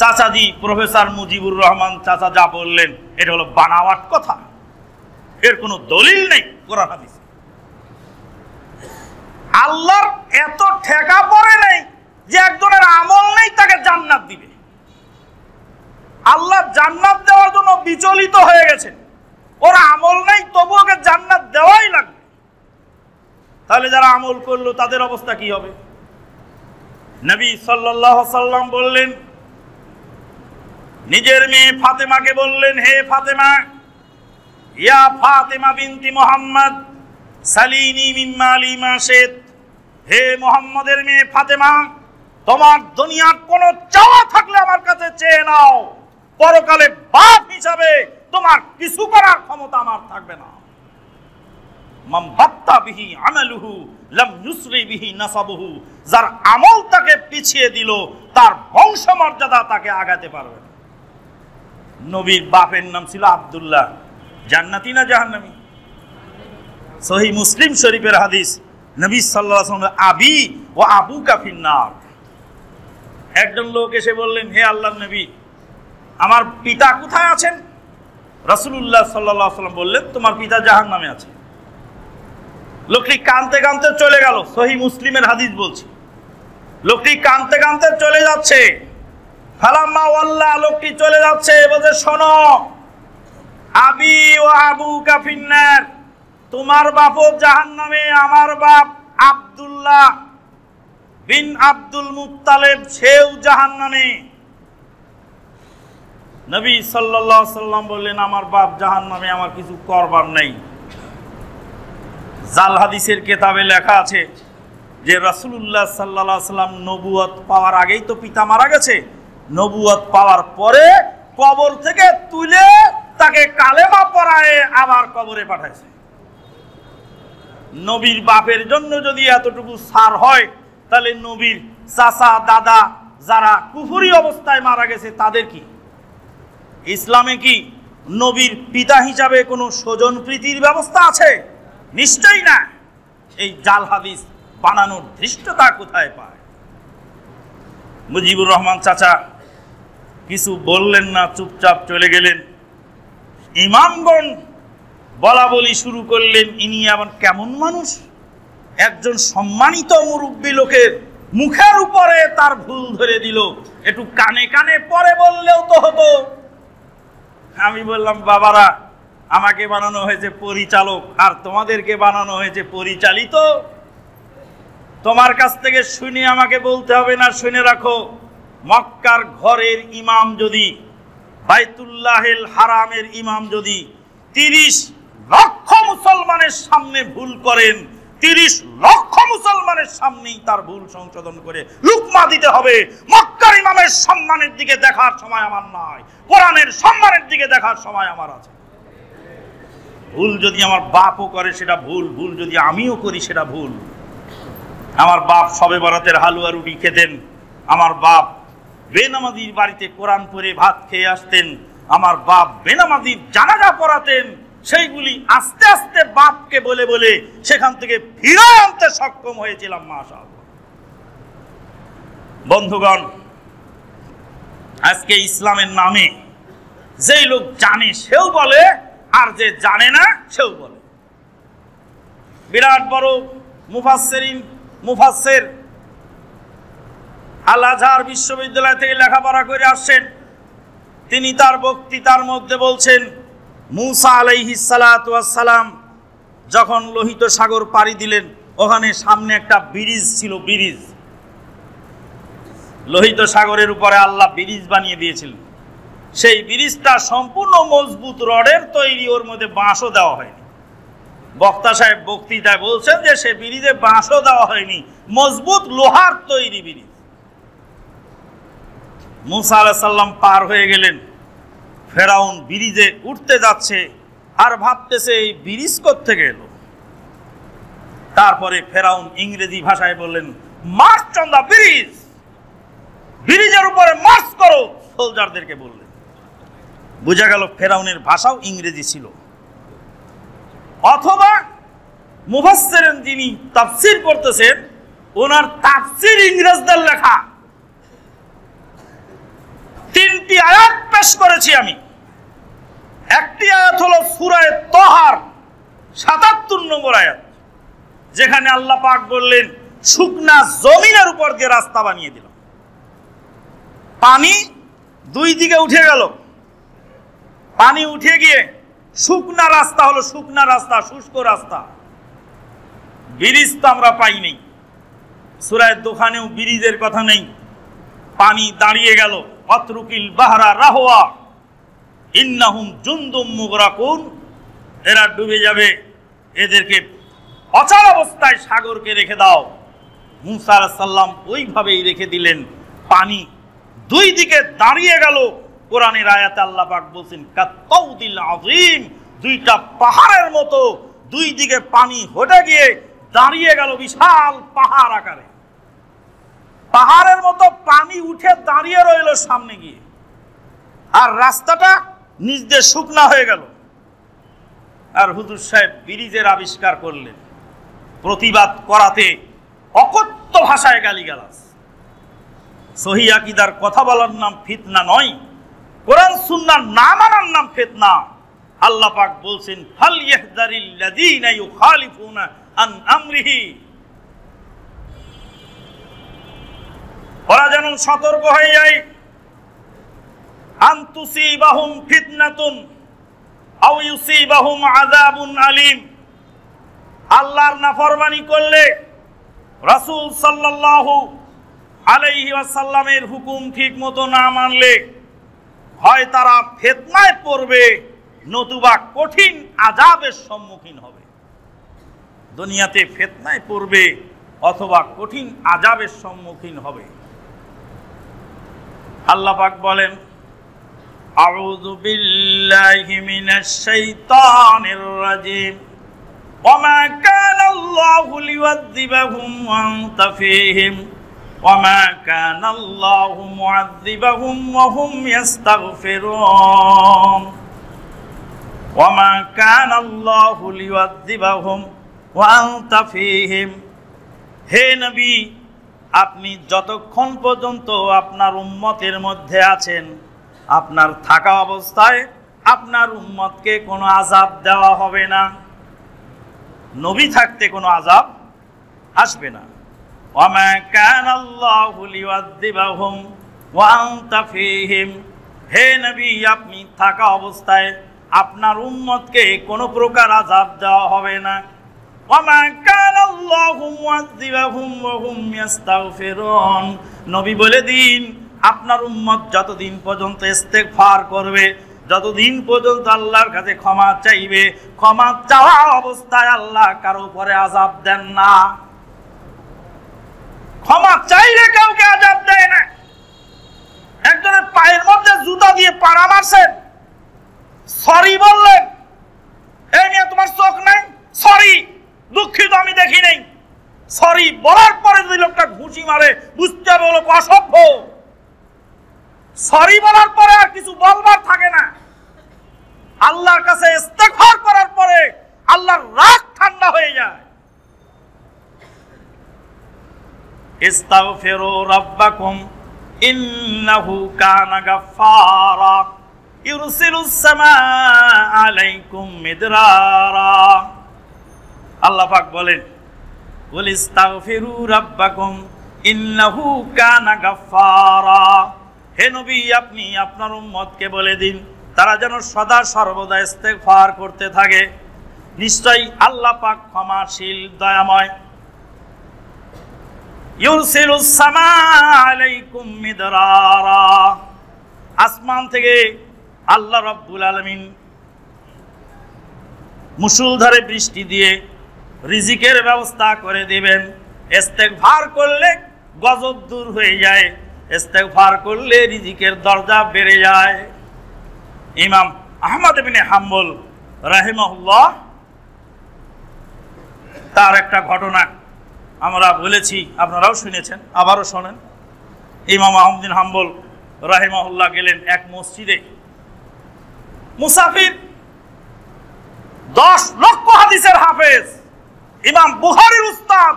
চাচাদি প্রফেসর মুজিবুর রহমান চাচা যা বললেন এটা হলো বানাওয়াট কথা এর কোনো দলিল নেই কোরআন হাদিস আল্লাহর এত ঠেকা পড়ে নেই যে একজনের আমল নেই তাকে জান্নাত দিবে আল্লাহ জান্নাত দেওয়ার জন্য বিচলিত হয়ে গেছেন ওর আমল নেই তবু ওকে জান্নাত দেওয়াই লাগবে তাহলে যারা আমল করলো তাদের অবস্থা কি হবে নবী সাল্লাহ সাল্লাম বললেন নিজের মেয়ে ফাতেমাকে বললেন হে ফাতেমা ইয়া ফাতেমা বিনতি মোহাম্মদ সালিনী মিম্মালি মাসেদ হে মোহাম্মদের মেয়ে ফাতেমা তোমার দুনিয়ার কোন চাওয়া থাকলে আমার কাছে চেয়ে নাও পরকালে বাপ হিসাবে তোমার কিছু করার ক্ষমতা আমার থাকবে না বিহি আমালুহু লাম নুসরি বিহি নাসাবুহু যার আমল তাকে পিছিয়ে দিল তার বংশমর্যাদা তাকে আগাতে পারবে নবীর বাপের নাম ছিল আবদুল্লাহ জান্নাতি না জাহান্নামী সহি মুসলিম শরীফের হাদিস নবী সাল্লাহ আবি ও আবু কাফিন্নার একজন লোক এসে বললেন হে আল্লাহ নবী আমার পিতা কোথায় আছেন রসুল্লাহ সাল্লাহ সাল্লাম বললেন তোমার পিতা জাহান নামে আছে লোকটি কানতে কানতে চলে গেল সহি মুসলিমের হাদিস বলছে লোকটি কানতে কানতে চলে যাচ্ছে ওয়াল্লাহ লোকটি চলে যাচ্ছে বলছে শোনো আবি ও আবু কাফিন্নার তোমার বাপও জাহান নামে আমার বাপ আবদুল্লাহ বিন আব্দুল মুতালেব সেও জাহান নামে নবী সাল্লাহ সাল্লাম বললেন আমার বাপ জাহান নামে আমার কিছু করবার নেই জাল হাদিসের কেতাবে লেখা আছে যে রাসুলুল্লাহ সাল্লা সাল্লাম নবুয়ত পাওয়ার আগেই তো পিতা মারা গেছে নবুয়ত পাওয়ার পরে কবর থেকে তুলে তাকে কালেমা পড়ায় আবার কবরে পাঠাইছে নবীর বাপের জন্য যদি এতটুকু সার হয় তাহলে নবীর চাচা দাদা যারা কুফুরি অবস্থায় মারা গেছে তাদের কি ইসলামে কি নবীর পিতা হিসাবে কোনো স্বজন প্রীতির ব্যবস্থা আছে নিশ্চয়ই না এই জাল হাদিস বানানোর ধৃষ্টতা কোথায় পায় মুজিবুর রহমান চাচা কিছু বললেন না চুপচাপ চলে গেলেন ইমামগঞ্জ বলা বলি শুরু করলেন ইনি এমন কেমন মানুষ একজন সম্মানিত মুরব্বী লোকের মুখের উপরে তার ভুল ধরে দিল একটু কানে কানে পরে বললেও তো হতো আমি বললাম বাবারা আমাকে বানানো হয়েছে পরিচালক আর তোমাদেরকে বানানো হয়েছে পরিচালিত তোমার কাছ থেকে শুনে আমাকে বলতে হবে না শুনে রাখো মক্কার ঘরের ইমাম যদি বাইতুল্লাহ হারামের ইমাম যদি তিরিশ লক্ষ মুসলমানের সামনে ভুল করেন তিরিশ লক্ষ মুসলমানের সামনেই তার ভুল সংশোধন করে লুকমা দিতে হবে মক্কার ইমামের সম্মানের দিকে দেখার সময় আমার নয় কোরআনের সম্মানের দিকে দেখার সময় আমার আছে ভুল যদি আমার বাপও করে সেটা ভুল ভুল যদি আমিও করি সেটা ভুল আমার বাপ সবে বরাতের হালুয়া রুটি খেতেন আমার বাপ বেনামাদির বাড়িতে কোরআন পরে ভাত খেয়ে আসতেন আমার বাপ বেনামাদির জানাজা পড়াতেন সেইগুলি আস্তে আস্তে বাপকে বলে বলে সেখান থেকে ফিরে আনতে সক্ষম হয়েছিলাম মাশাল বন্ধুগণ আজকে ইসলামের নামে যেই লোক জানে সেও বলে আর যে জানে না সেও বলে বিরাট বড় মুফাসেরিন মুফাসের আল আজহার বিশ্ববিদ্যালয় থেকে লেখাপড়া করে আসছেন তিনি তার বক্তৃতার মধ্যে বলছেন মুসা আলাইহি সালাম যখন লোহিত সাগর পাড়ি দিলেন ওখানে সামনে একটা ব্রিজ ছিল ব্রিজ লোহিত সাগরের উপরে আল্লাহ ব্রিজ বানিয়ে দিয়েছিলেন সেই ব্রিজটা সম্পূর্ণ মজবুত রডের তৈরি ওর মধ্যে বাঁশও দেওয়া হয়নি বক্তা সাহেব বক্তৃতায় বলছেন যে সে ব্রিজে বাঁশও দেওয়া হয়নি মজবুত লোহার তৈরি ব্রিজ মুসা আলাহ সাল্লাম পার হয়ে গেলেন ফেরাউন ব্রিজে উঠতে যাচ্ছে আর ভাবতেছে এই ব্রিজ থেকে এলো তারপরে ফেরাউন ইংরেজি ভাষায় বললেন মার্চ অন দা ব্রিজ ব্রিজের উপরে মার্চ করো সোলজারদেরকে বললেন বোঝা গেল ফেরাউনের ভাষাও ইংরেজি ছিল অথবা মুফাসসিরিন যিনি তাফসির করতেছেন ওনার তাফসির ইংরেজদের লেখা তিনটি আয়াত পেশ করেছি আমি একটি আয়াত হলো সুরায় তহার সাতাত্তর নম্বর আয়াত যেখানে আল্লাহ পাক বললেন শুকনা জমিনের উপর দিয়ে রাস্তা বানিয়ে দিল পানি দুই দিকে উঠে গেল পানি উঠে গিয়ে শুকনা রাস্তা হলো শুকনা রাস্তা শুষ্ক রাস্তা ব্রিজ তো আমরা পাইনি সুরায়ের দোকানেও ব্রিজের কথা নেই পানি দাঁড়িয়ে গেল অত্রুকিল বাহারা রাহোয়া ইন্নাহুম জুন্দুম মুগরাকুন এরা ডুবে যাবে এদেরকে অচল অবস্থায় সাগরকে রেখে দাও মুসা সাল্লাম ওইভাবেই রেখে দিলেন পানি দুই দিকে দাঁড়িয়ে গেল কোরআনের আয়াতে আল্লাহ পাক বলছেন কাত্তাউদিল আজিম দুইটা পাহাড়ের মতো দুই দিকে পানি হটে গিয়ে দাঁড়িয়ে গেল বিশাল পাহাড় আকারে পাহাড়ের মতো পানি উঠে দাঁড়িয়ে রইল সামনে গিয়ে আর রাস্তাটা নিজ দিয়ে শুকনা হয়ে গেল আর হুজুর সাহেব ব্রিজের আবিষ্কার করলেন প্রতিবাদ করাতে অকথ্য ভাষায় গালাস সহি আকিদার কথা বলার নাম ফিতনা নয় কোরআন সুন্নার না মানার নাম ফেতনা আল্লাহ পাক বলছেন ফাল ইয়াহদারিল্লাযীনা ইউখালিফুনা আন আমরিহি ওরা যেন সতর্ক হয়ে যায় আন্তুসিবাহুম ফিতনাতুন আও ইউসিবাহুম আযাবুন আলিম আল্লাহর নাফরমানি করলে রাসূল সাল্লাল্লাহু আলাইহি ওয়াসাল্লামের হুকুম ঠিক মতো না মানলে হয় তারা ফেতনায় পড়বে নতুবা কঠিন আযাবের সম্মুখীন হবে দুনিয়াতে ফেতনায় পড়বে অথবা কঠিন আযাবের সম্মুখীন হবে আল্লাপাক বলেন أعوذ بالله من الشيطان الرجيم وما كان الله ليعذبهم وأنت فيهم وما كان الله معذبهم وهم يستغفرون وما كان الله ليعذبهم وأنت فيهم হে নবী আপনি যতক্ষণ পর্যন্ত আপনার উম্মতের মধ্যে আছেন আপনার থাকা অবস্থায় আপনার উম্মতকে কোনো আজাব দেওয়া হবে না নবী থাকতে কোনো আজাব আসবে না হে নবী আপনি থাকা অবস্থায় আপনার উম্মতকে কোনো প্রকার আজাব দেওয়া হবে না নবী বলে দিন আপনার উম্মত যতদিন পর্যন্ত ফার করবে যতদিন পর্যন্ত আল্লাহর কাছে ক্ষমা চাইবে ক্ষমা চাওয়া অবস্থায় আল্লাহ কারো উপরে আজাব দেন না ক্ষমা চাইলে কাউকে আজাব দেয় না একজনের পায়ের মধ্যে জুতা দিয়ে পাড়া মারছেন সরি বললেন এই নিয়ে তোমার চোখ নাই সরি দুঃখিত আমি দেখি নেই সরি বলার পরে যদি লোকটা ঘুষি মারে বুঝতে হবে লোক অসভ্য সরি বলার পরে আর কিছু বলবার থাকে না আল্লাহর কাছে ইস্তেগফার করার পরে আল্লাহর রাগ ঠান্ডা হয়ে যায় ইস্তাগফিরু রাব্বাকুম ইন্নাহু কানা গাফফারা ইউরসিলুস সামাআ আলাইকুম মিদরারা আল্লাহ পাক বলেন বল ইস্তাগফিরু রাব্বাকুম ইন্নাহু কানা গাফফারা হে নবী আপনি আপনার উম্মতকে বলে দিন তারা যেন সদা সর্বদা ইস্তেকফার করতে থাকে নিশ্চয়ই আল্লাহ পাক ক্ষমাশীল দয়াময় আসমান থেকে আল্লাহ রব্বুল আলমিন মুসুলধারে বৃষ্টি দিয়ে রিজিকের ব্যবস্থা করে দেবেন ভার করলে গজব দূর হয়ে যায় ইস্তেকফার করলে রিজিকের দরজা বেড়ে যায় ইমাম আহমদ বিনে হাম্বল রাহিমহুল্লাহ তার একটা ঘটনা আমরা বলেছি আপনারাও শুনেছেন আবারও শোনেন ইমাম আহমদিন হাম্বল রাহিমাহুল্লাহ গেলেন এক মসজিদে মুসাফির দশ লক্ষ হাদিসের হাফেজ ইমাম বুহারির উস্তাদ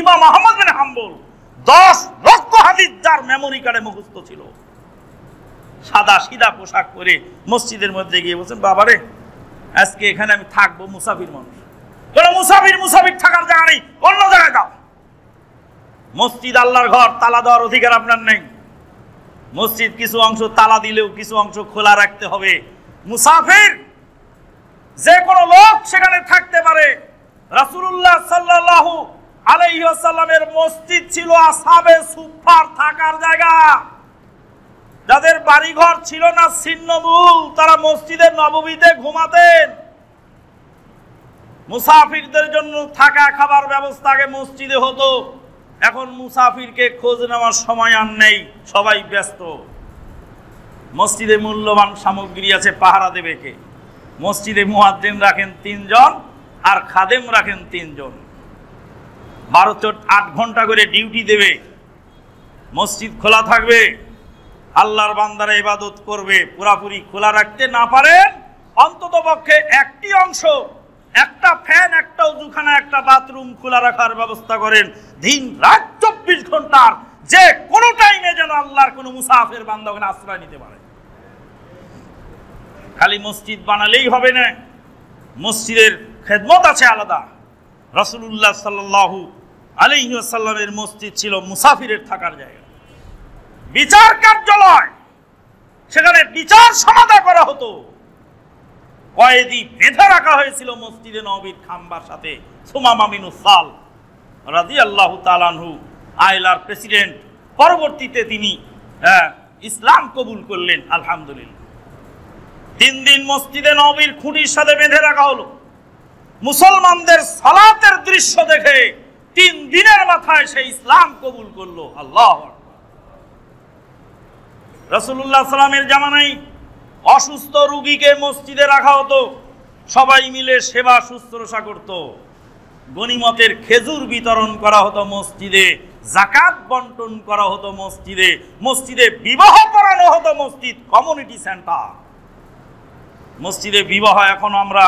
ইমাম আহমদ বিনে হাম্বল দশ লক্ষ হাদিস যার মেমোরি কার্ডে মুখস্থ ছিল সাদা সিদা পোশাক পরে মসজিদের মধ্যে গিয়ে বলছেন বাবা রে আজকে এখানে আমি থাকবো মুসাফির মানুষ বলে মুসাফির মুসাফির থাকার জায়গা নেই অন্য জায়গায় দাও মসজিদ আল্লাহর ঘর তালা দেওয়ার অধিকার আপনার নেই মসজিদ কিছু অংশ তালা দিলেও কিছু অংশ খোলা রাখতে হবে মুসাফির যে কোনো লোক সেখানে থাকতে পারে রাসুল্লাহ সাল্লাহ আলাইসাল্লামের মসজিদ ছিল আসাবে সুফার থাকার জায়গা যাদের বাড়িঘর ছিল না ছিন্নমূল তারা মসজিদের নবমীতে ঘুমাতেন মুসাফিরদের জন্য থাকা খাবার ব্যবস্থা আগে মসজিদে হতো এখন মুসাফিরকে খোঁজ নেওয়ার সময় আর নেই সবাই ব্যস্ত মসজিদে মূল্যবান সামগ্রী আছে পাহারা দেবেকে মসজিদে মুহাদ্দিন রাখেন তিনজন আর খাদেম রাখেন তিনজন বারো চোট আট ঘন্টা করে ডিউটি দেবে মসজিদ খোলা থাকবে আল্লাহর বান্দারা ইবাদত করবে পুরাপুরি খোলা রাখতে না পারেন অন্তত পক্ষে একটি অংশ একটা ফ্যান একটা উজুখানা একটা বাথরুম খোলা রাখার ব্যবস্থা করেন দিন রাত চব্বিশ ঘন্টার যে কোনো টাইমে যেন আল্লাহর কোনো মুসাফের বান্দা আশ্রয় নিতে পারে খালি মসজিদ বানালেই হবে না মসজিদের খেদমত আছে আলাদা রাসুলুল্লাহ সাল্লাহু আলহিউসাল্লামের মসজিদ ছিল মুসাফিরের থাকার জায়গা বিচার কার্যালয় সেখানে বিচার সমাধা করা হতো কয়েদি বেঁধে রাখা হয়েছিল মসজিদে নবীর খাম্বার সাথে সুমামামিনুসাল রাজি আল্লাহ তালানহু আইলার প্রেসিডেন্ট পরবর্তীতে তিনি ইসলাম কবুল করলেন আলহামদুলিল্লাহ তিন দিন মসজিদে নবীর খুঁটির সাথে বেঁধে রাখা হলো মুসলমানদের সালাতের দৃশ্য দেখে তিন দিনের মাথায় সে ইসলাম কবুল করলো আল্লাহ রসুল্লাহ সাল্লামের জামানাই অসুস্থ রুগীকে মসজিদে রাখা হতো সবাই মিলে সেবা শুশ্রূষা করত গণিমতের খেজুর বিতরণ করা হতো মসজিদে জাকাত বন্টন করা হতো মসজিদে মসজিদে বিবাহ করানো হতো মসজিদ কমিউনিটি সেন্টার মসজিদে বিবাহ এখন আমরা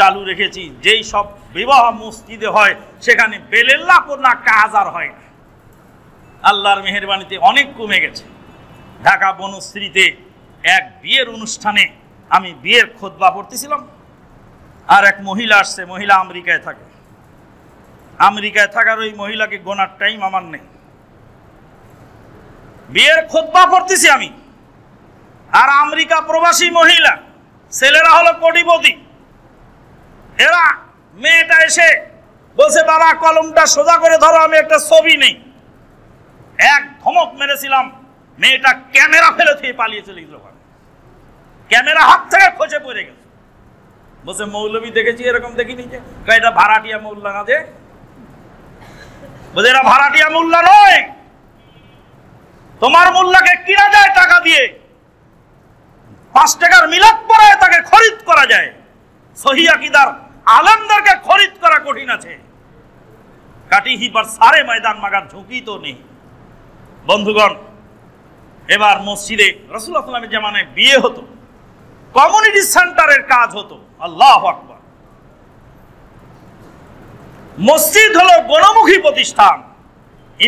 চালু রেখেছি যেই সব বিবাহ মসজিদে হয় সেখানে বেলেল্লা না কাজার হয় না আল্লাহর মেহরবানিতে অনেক কমে গেছে ঢাকা বনশ্রীতে এক বিয়ের অনুষ্ঠানে আমি বিয়ের খোদবা পড়তেছিলাম আর এক মহিলা আসছে মহিলা আমেরিকায় থাকে আমেরিকায় থাকার ওই মহিলাকে গোনার টাইম আমার নেই বিয়ের খোদবা পড়তেছি আমি আর আমেরিকা প্রবাসী মহিলা ছেলেরা হলো কোটিপতি এরা মেয়েটা এসে বলছে বাবা কলমটা সোজা করে ধরো আমি একটা ছবি নেই এক ধমক মেরেছিলাম মেয়েটা ক্যামেরা ফেলে থেকে পালিয়ে চলে গেছিল ক্যামেরা হাত থেকে খোঁজে পড়ে গেছে বলছে মৌলবী দেখেছি এরকম দেখিনি যে এটা ভাড়াটিয়া মোল্লা না যে বলছে এরা ভাড়াটিয়া মোল্লা নয় তোমার মোল্লাকে কিনা যায় টাকা দিয়ে পাঁচ টাকার মিলাদ পরে তাকে খরিদ করা যায় সহিয়া কিদার আলমদারকে খরিদ করা কঠিন আছে কাটি পর সারে ময়দান মাগার ঝুঁকি তো নেই বন্ধুগণ এবার মসজিদে রসুল জামানে বিয়ে হতো কমিউনিটি সেন্টারের কাজ হতো আল্লাহ আকবর মসজিদ হলো গণমুখী প্রতিষ্ঠান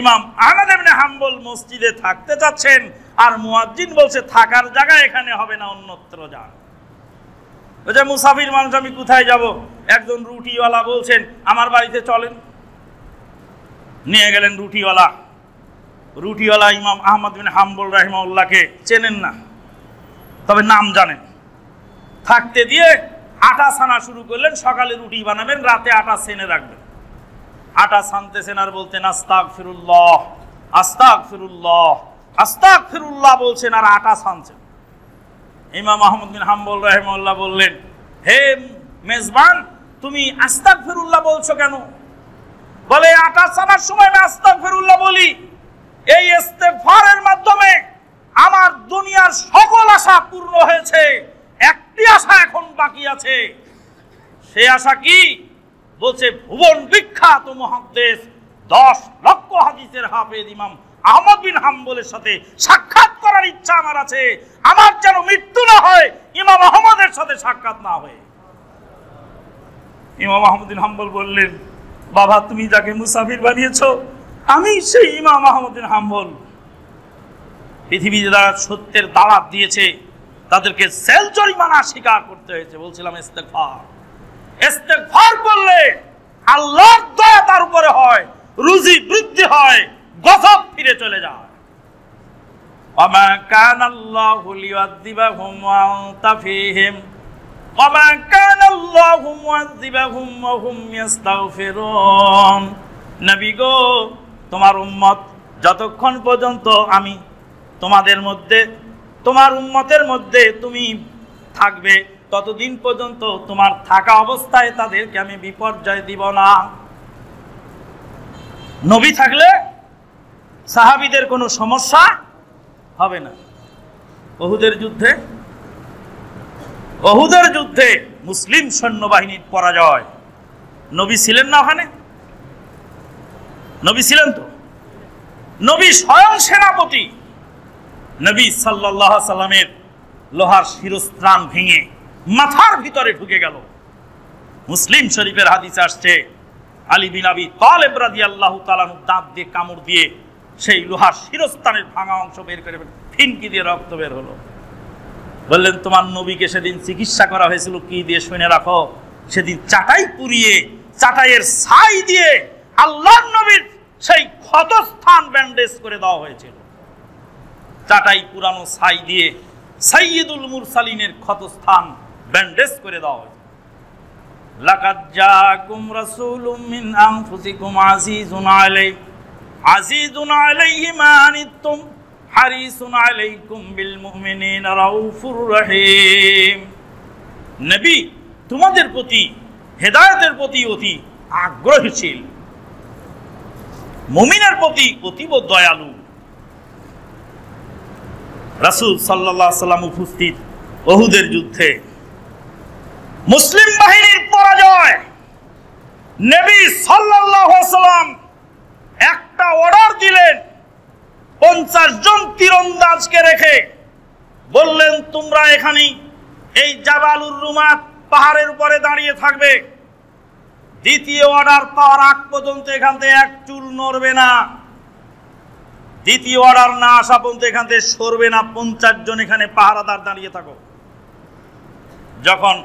ইমাম আহমেদ হাম্বল মসজিদে থাকতে চাচ্ছেন আর মুয়াজ্জিন বলছে থাকার জায়গা এখানে হবে না অন্যত্র যান যে মুসাফির মানুষ আমি কোথায় যাব একজন রুটিওয়ালা বলছেন আমার বাড়িতে চলেন নিয়ে গেলেন রুটিওয়ালা রুটিওয়ালা ইমাম আহমদ বিন হাম্বুল রাহিমাউল্লাহকে চেনেন না তবে নাম জানেন থাকতে দিয়ে আটা ছানা শুরু করলেন সকালে রুটি বানাবেন রাতে আটা সেনে রাখবেন আটা সানতে সেনার বলতেন আস্তাক ফিরুল্লাহ আস্তাক ফিরুল্লাহ আস্তাক ফিরুল্লাহ বলছেন আর আটা ছানছেন ইমাম আহমদ বিন হাম্বল রহমল্লাহ বললেন হে মেজবান তুমি আস্তাক ফেরুল্লাহ বলছো কেন বলে আটা সানার সময় আমি আস্তাক ফেরুল্লাহ বলি এই ইস্তেফারের মাধ্যমে আমার দুনিয়ার সকল আশা পূর্ণ হয়েছে একটি আশা এখন বাকি আছে সে আশা কি বলছে ভুবন বিখ্যাত মহাদেশ দশ লক্ষ হাদিসের হাফেদ ইমাম আহমদ বিন হাম্বলের সাথে সাক্ষাৎ করার ইচ্ছা আমার আছে আমার যেন মৃত্যু না হয় ইমাম আহমদের সাথে সাক্ষাৎ না হয় ইমাম হাম্বল বললেন বাবা তুমি যাকে মুসাফির বানিয়েছ আমি সেই ইমাম হাম্বল পৃথিবী যারা সত্যের দাঁড়াত দিয়েছে তাদেরকে সেল জরিমানা স্বীকার করতে হয়েছে বলছিলাম ইস্তেকফার ইস্তেকফার করলে আল্লাহর দয়া তার উপরে হয় রুজি বৃদ্ধি হয় গজব ফিরে চলে যায় তোমার উম্মত যতক্ষণ পর্যন্ত আমি তোমাদের মধ্যে তোমার উম্মতের মধ্যে তুমি থাকবে ততদিন পর্যন্ত তোমার থাকা অবস্থায় তাদেরকে আমি বিপর্যয় দিব না নবী থাকলে সাহাবিদের কোনো সমস্যা হবে না অহুদের যুদ্ধে অহুদের যুদ্ধে মুসলিম সৈন্যবাহিনীর পরাজয় নবী ছিলেন না ওখানে নবী ছিলেন তো নবী স্বয়ং সেনাপতি নবী সাল্লাহ সাল্লামের লোহার শিরস্ত্রাণ ভেঙে মাথার ভিতরে ঢুকে গেল মুসলিম শরীফের হাদিস আসছে আলী বিন আবি তালেব রাজি আল্লাহ তালানু দাঁত দিয়ে কামড় দিয়ে সেই লোহার শিরস্থানের ভাঙা অংশ বের করে ফিনকি দিয়ে রক্ত বের হলো বললেন তোমার নবীকে সেদিন চিকিৎসা করা হয়েছিল কি দিয়ে শুনে রাখো সেদিন চাটাই পুড়িয়ে চাটাইয়ের ছাই দিয়ে আল্লাহ নবীর সেই ক্ষতস্থান ব্যান্ডেজ করে দেওয়া হয়েছিল চাটাই পুরানো ছাই দিয়ে সাইয়দুল মুরসালিনের ক্ষতস্থান ব্যান্ডেজ করে দেওয়া হয়েছে লাকাত জাকুম রাসূলুম মিন আনফুসিকুম আজিজুন আলাইহি আজিজুন আলাইহি মানিতুম হারিসুন আলাইকুম বিল মুমিনিনা রাউফুর রহিম নবী তোমাদের প্রতি হেদায়তের প্রতি অতি আগ্রহীশীল মুমিনের প্রতি অতীব দয়ালু রাসুল সাল্লাহ সাল্লাম উপস্থিত অহুদের যুদ্ধে মুসলিম বাহিনীর পরাজয় নবী সাল্লাহ সাল্লাম একটা অর্ডার দিলেন পঞ্চাশ জন তীরন্দাজকে রেখে বললেন তোমরা এখানে এই জাবালুর রুমা পাহাড়ের উপরে দাঁড়িয়ে থাকবে দ্বিতীয় অর্ডার পাওয়ার আগ পর্যন্ত এখান থেকে এক চুল নড়বে না দ্বিতীয় অর্ডার না আসা পর্যন্ত এখান থেকে সরবে না পঞ্চাশ জন এখানে পাহারাদার দাঁড়িয়ে থাকো যখন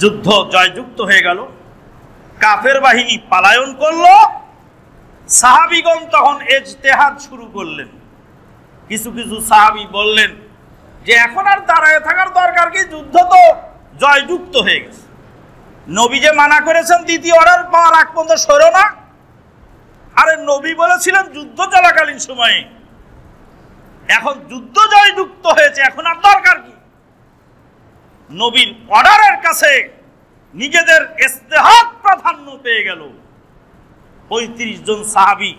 যুদ্ধ জয়যুক্ত হয়ে গেল কাফের বাহিনী পালায়ন করল সাহাবিগণ তখন এজতেহাদ শুরু করলেন কিছু কিছু সাহাবি বললেন যে এখন আর দাঁড়ায় থাকার দরকার কি যুদ্ধ তো জয়যুক্ত হয়ে গেছে নবী যে মানা করেছেন দ্বিতীয় অর্ডার পাওয়ার আগ পর্যন্ত সরো না আরে নবী বলেছিলেন যুদ্ধ চলাকালীন সময়ে এখন যুদ্ধ জয়যুক্ত হয়েছে এখন আর দরকার কি নবীন অর্ডারের কাছে নিজেদের ইস্তেহাত প্রাধান্য পেয়ে গেল পঁয়ত্রিশ জন সাহাবি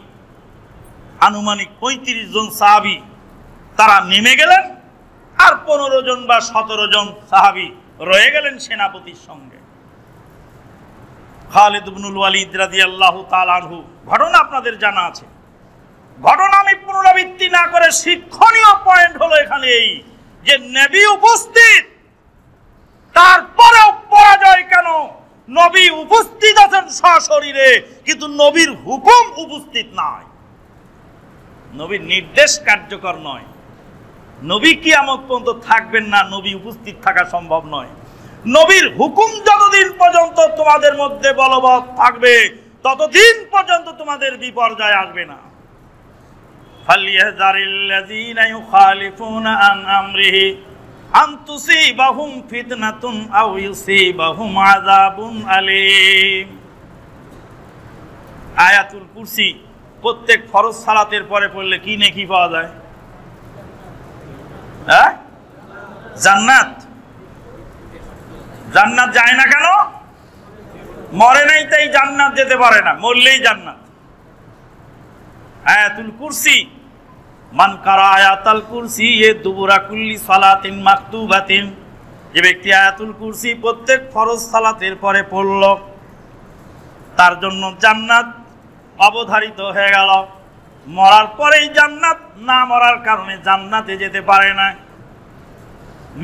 আনুমানিক পঁয়ত্রিশ জন সাহাবি তারা নেমে গেলেন আর পনেরো জন বা সতেরো জন সাহাবি রয়ে গেলেন সেনাপতির সঙ্গে খালেদ ইবনুল আল্লাহ তালানহু ঘটনা আপনাদের জানা আছে ঘটনা আমি পুনরাবৃত্তি না করে শিক্ষণীয় পয়েন্ট হলো এখানে এই যে নেবি উপস্থিত তারপরেও পরাজয় কেন নবী উপস্থিত আছেন সশরীরে কিন্তু নবীর হুকুম উপস্থিত নাই নবীর নির্দেশ কার্যকর নয় নবী কি আমত পর্যন্ত থাকবেন না নবী উপস্থিত থাকা সম্ভব নয় নবীর হুকুম যতদিন পর্যন্ত তোমাদের মধ্যে বলবৎ থাকবে ততদিন পর্যন্ত তোমাদের বিপর্যয় আসবে না জারিল্লাযীনা ইউখালিফুনা আন আমরিহি আন্তুসি বাহুম ফিতনাতুন আও ইউসি বাহুম আযাবুন আলিম আয়াতুল কুরসি প্রত্যেক ফরজ সালাতের পরে পড়লে কি নেকি পাওয়া যায় হ্যাঁ জান্নাত জান্নাত যায় না কেন মরে নাই তাই জান্নাত যেতে পারে না মরলেই জান্নাত আয়াতুল কুরসি মান কারা আয়াতাল কুরসি এ দুবুরা কুল্লি সালাতিন মাকতুবাতিন যে ব্যক্তি আয়াতুল কুরসি প্রত্যেক ফরজ সালাতের পরে পড়ল তার জন্য জান্নাত অবধারিত হয়ে গেল মরার পরেই জান্নাত না মরার কারণে জান্নাতে যেতে পারে না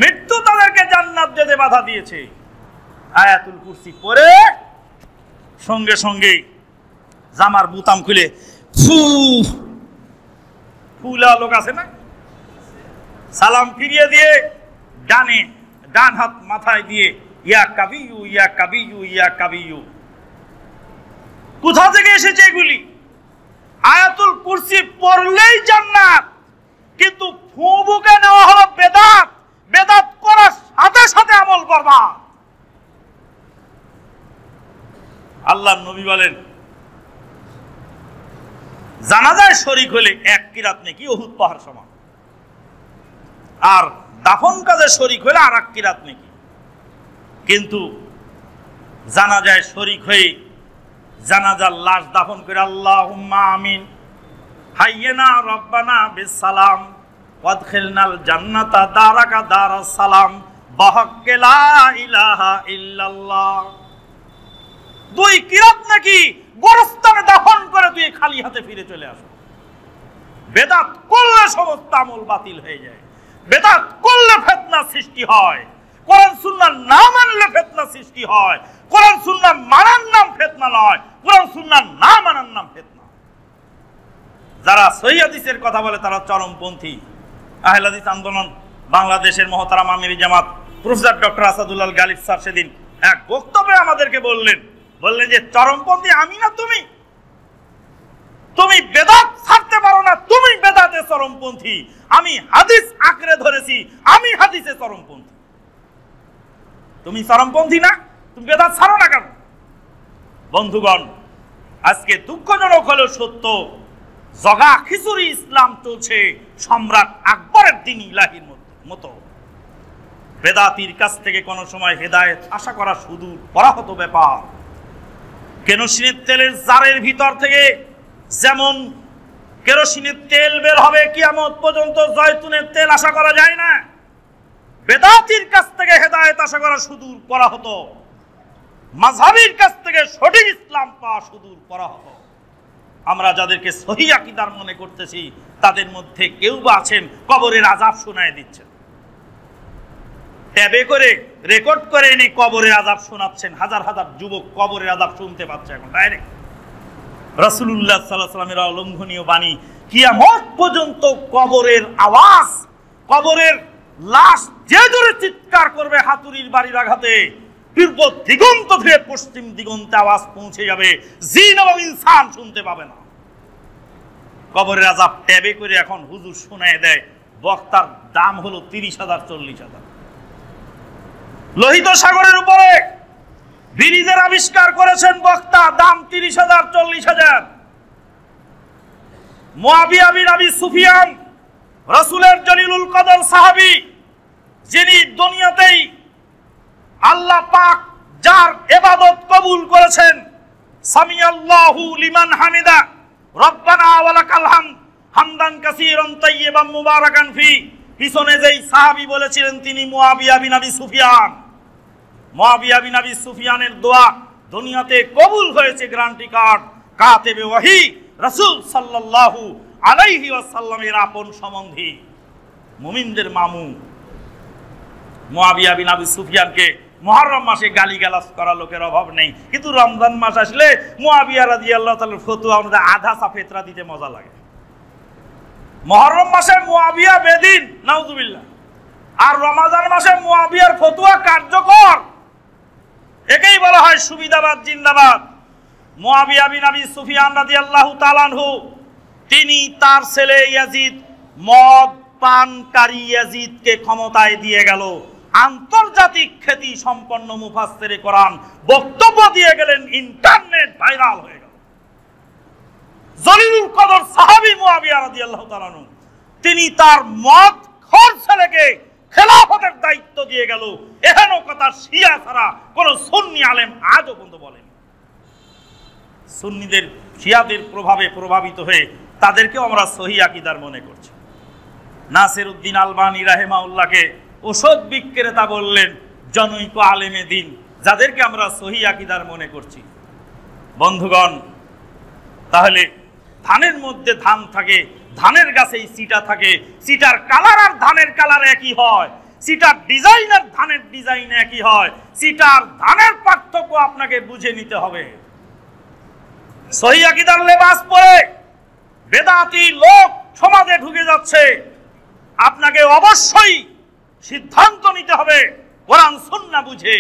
মৃত্যু তাদেরকে জান্নাত যেতে বাধা দিয়েছে আয়াতুল কুরসি পরে সঙ্গে সঙ্গেই জামার বুতাম খুলে ফু ফুলা লোক আছে না সালাম ফিরিয়ে দিয়ে ডানে ডান হাত মাথায় দিয়ে ইয়া কাবিউ ইয়া কাবিউ ইয়া কাবিউ কোথা থেকে এসেছে এগুলি আয়াতুল কুরসি পড়লেই জান্নাত কিন্তু ফুবুকে নেওয়া হলো বেদাত বেদাত করার সাথে সাথে আমল করবা আল্লাহ নবী বলেন জানাজায় শরিক হলে এক কিরাত নেকি অহুত পাহাড় সমান আর দাফন কাজে শরিক হলে আর এক কিরাত নেকি কিন্তু জানাজায় শরিক হয়ে জানাজার লাশ দাফন করে আল্লাহ আমিন হাইয়েনা রব্বানা বিসালাম ওয়াদখিলনাল জান্নাতা দারাকা দারাস সালাম বাহাক্কে লা ইলাহা ইল্লাল্লাহ দুই কিরাত নাকি গোরস্থানে দাফন করে তুই খালি হাতে ফিরে চলে আসো বেদাত করলে সমস্ত আমল বাতিল হয়ে যায় বেদাত করলে ফেতনা সৃষ্টি হয় কোরআন সুন্না না মানলে ফেতনা সৃষ্টি হয় কোরআন সুন্না মানার নাম ফেতনা নয় কোরআন সুন্না না মানার নাম ফেতনা যারা সৈয়াদিসের কথা বলে তারা চরমপন্থী আহলাদিস আন্দোলন বাংলাদেশের মহতারাম আমির জামাত professor doctor Asadullah Ghalib sir সেদিন এক বক্তব্যে আমাদেরকে বললেন বললেন যে চরমপন্থী আমি না তুমি তুমি বেদাত ছাড়তে পারো না তুমি বেদাতে চরমপন্থী আমি হাদিস আঁকড়ে ধরেছি আমি হাদিসে চরমপন্থী তুমি চরমপন্থী না তুমি বেদাত ছাড়ো না কেন বন্ধুগণ আজকে দুঃখজনক হলো সত্য জগা খিচুড়ি ইসলাম চলছে সম্রাট আকবরের দিন ইলাহির মতো বেদাতির কাছ থেকে কোনো সময় হেদায়ত আশা করা শুধু পরাহত ব্যাপার কেরোসিনের তেলের জারের ভিতর থেকে যেমন কেরোসিনের তেল বের হবে কিয়ামত পর্যন্ত জয়তুনের তেল আশা করা যায় না বেদাতির কাছ থেকে হেদায়ত আশা করা সুদূর করা হতো মাঝহাবির কাছ থেকে সঠিক ইসলাম পাওয়া সুদূর করা হতো আমরা যাদেরকে সহি আকিদার মনে করতেছি তাদের মধ্যে কেউ বা আছেন কবরের আজাব শোনায় দিচ্ছেন ট্যাবে করে রেকর্ড করে এনে কবরের আজাব শোনাচ্ছেন হাজার হাজার যুবক কবরের আজাব শুনতে পাচ্ছে এখন ডাইরেক্ট রাসুলুল্লাহ সাল্লাহ সাল্লামের অলঙ্ঘনীয় বাণী কিয়ামত পর্যন্ত কবরের আওয়াজ কবরের লাশ যে ধরে চিৎকার করবে হাতুড়ির বাড়ির আঘাতে পূর্ব দিগন্ত ধরে পশ্চিম দিগন্তে আওয়াজ পৌঁছে যাবে জিন এবং ইনসান শুনতে পাবে না কবরের আজাব ট্যাবে করে এখন হুজুর শোনায় দেয় বক্তার দাম হলো তিরিশ হাজার চল্লিশ হাজার লোহিত সাগরের উপরে ব্রিজের আবিষ্কার করেছেন বক্তা দাম তিরিশ হাজার চল্লিশ হাজার মোয়াবি আবির আবি সুফিয়ান রসুলের জলিলুল কদর সাহাবি যিনি দুনিয়াতেই আল্লাহ পাক যার এবাদত কবুল করেছেন সামিয়াল্লাহু লিমান হামিদা রব্বানা ওয়ালাকাল হামদ হামদান কাসীরান তাইয়্যিবান মুবারাকান ফি পিছনে যেই সাহাবি বলেছিলেন তিনি মোয়াবিয়া বিন আবি সুফিয়ান মোয়াবিয়া বিন আবি সুফিয়ানের দোয়া দুনিয়াতে কবুল হয়েছে গ্রান্টি কার্ড কাতেবে ওয়াহি রাসূল সাল্লাল্লাহু আলাইহি ওয়াসাল্লামের আপন সম্বন্ধে মুমিনদের মামু মোয়াবিয়া বিন আবি সুফিয়ানকে মহরম মাসে গালাস করা লোকের অভাব নেই কিন্তু রমজান মাস আসলে মোয়াবিয়া রাদিয়াল্লাহু তাআলার ফতুয়া অনুযায়ী আধা সাফেতরা দিতে মজা লাগে মহরম মাসে মুয়াবিয়া বেদিন নাউজুবিল্লা আর রমাজান মাসে মুয়াবিয়ার ফতুয়া কার্যকর একেই বলা হয় সুবিধাবাদ জিন্দাবাদ মুয়াবিয়া বিন আবি সুফিয়ান রাদিয়াল্লাহু আনহু তিনি তার ছেলে ইয়াজিদ মদ পানকারী ইয়াজিদকে ক্ষমতায় দিয়ে গেল আন্তর্জাতিক খ্যাতি সম্পন্ন মুফাসসিরে কোরআন বক্তব্য দিয়ে গেলেন ইন্টারনেট ভাইরাল হয়ে জলিল কদর সাহাবী মুয়াবিয়া রাদিয়াল্লাহু তাআলা তিনি তার মত খর ছেলেকে খেলাফতের দায়িত্ব দিয়ে গেল এখানে কথা শিয়া ছাড়া কোন সুন্নি আলেম আজও পর্যন্ত বলেন সুন্নিদের শিয়াদের প্রভাবে প্রভাবিত হয়ে তাদেরকেও আমরা সহি আকিদার মনে করছি নাসির উদ্দিন আলবানী উল্লাহকে ওষুধ বিক্রেতা বললেন জনৈক আলেমে দিন যাদেরকে আমরা সহি আকিদার মনে করছি বন্ধুগণ তাহলে ধানের মধ্যে ধান থাকে ধানের গাছেই সিটা থাকে সিটার কালার আর ধানের কালার একই হয় সিটার ডিজাইন আর ধানের ডিজাইন একই হয় সিটার ধানের পার্থক্য আপনাকে বুঝে নিতে হবে সহিদার লেবাস পরে বেদাতি লোক সমাজে ঢুকে যাচ্ছে আপনাকে অবশ্যই সিদ্ধান্ত নিতে হবে কোরআন সন্না বুঝে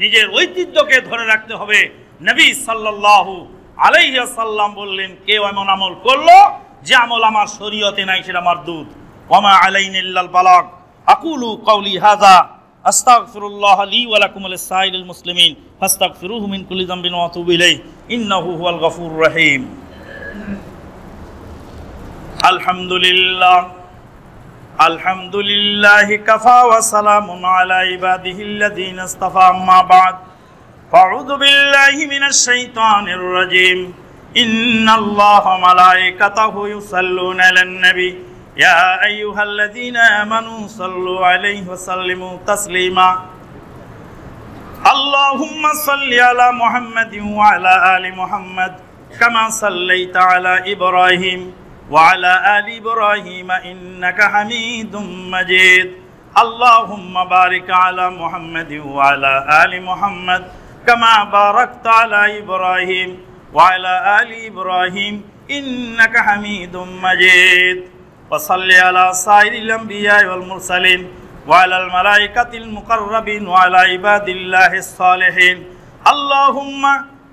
নিজের ঐতিহ্যকে ধরে রাখতে হবে নবী সাল্লাল্লাহু আলাইহাল্লাম বললেন কেউ এমন আমল করলো যে আমল আমার শরীয়তে নাই সেটা আমার দুধ ওমা আলাইনিল্লাল বালক আকুলু কৌলি হাজা আস্তাগফিরুল্লাহ লি ওয়া লাকুম লিস সাইরিল মুসলিমিন ফাস্তাগফিরুহু মিন কুল্লি যামবিন ওয়া তুবু ইলাইহি ইন্নাহু হুয়াল গফুরুর রহিম আলহামদুলিল্লাহ আলহামদুলিল্লাহি কাফা ওয়া সালামুন আলা ইবাদিহিল্লাযিনা ইসতাফা আম্মা বা'দ فاعوذ بالله من الشيطان الرجيم إن الله ملائكته يصلون على النبي يا أيها الذين آمنوا صلوا عليه وسلموا تسليما اللهم صل على محمد وعلى آل محمد كما صليت على إبراهيم وعلى آل إبراهيم إنك حميد مجيد اللهم بارك على محمد وعلى آل محمد كما باركت على إبراهيم وعلى آل إبراهيم إنك حميد مجيد وصل على سائر الأنبياء والمرسلين وعلى الملائكة المقربين وعلى عباد الله الصالحين اللهم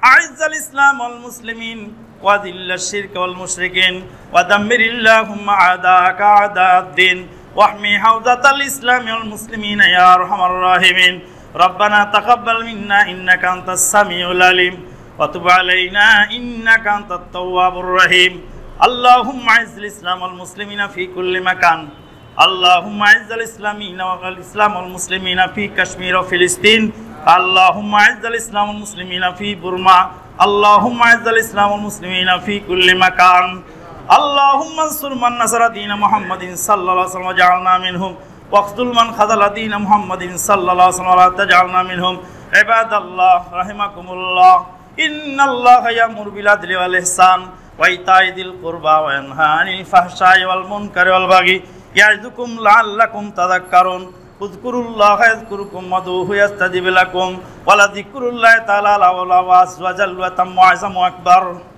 أعز الإسلام والمسلمين وذل الشرك والمشركين ودمر اللهم أعداءك أعداء الدين واحمي حوزة الإسلام والمسلمين يا أرحم الراحمين ربنا تقبل منا إنك أنت السميع العليم وتب علينا إنك أنت التواب الرحيم اللهم عز الإسلام والمسلمين في كل مكان اللهم عز الإسلامين والإسلام والمسلمين في كشمير وفلسطين اللهم عز الإسلام والمسلمين في برما اللهم عز الإسلام والمسلمين في كل مكان اللهم انصر من نصر دين محمد صلى الله عليه وسلم وجعلنا منهم ওয়াকসুল মান খাজালাদিন মোহাম্মদিন সাল্লাহ তাজালনা মিনহুম عباد الله رحمكم الله إن الله يأمر بالعدل والإحسان وإيتاء ذي القربى وينهى عن الفحشاء والمنكر والبغي يعظكم لعلكم تذكرون اذكروا الله يذكركم ودوه يستجب لكم ولذكر الله تعالى لولا وأزوجل وتم وعزم أكبر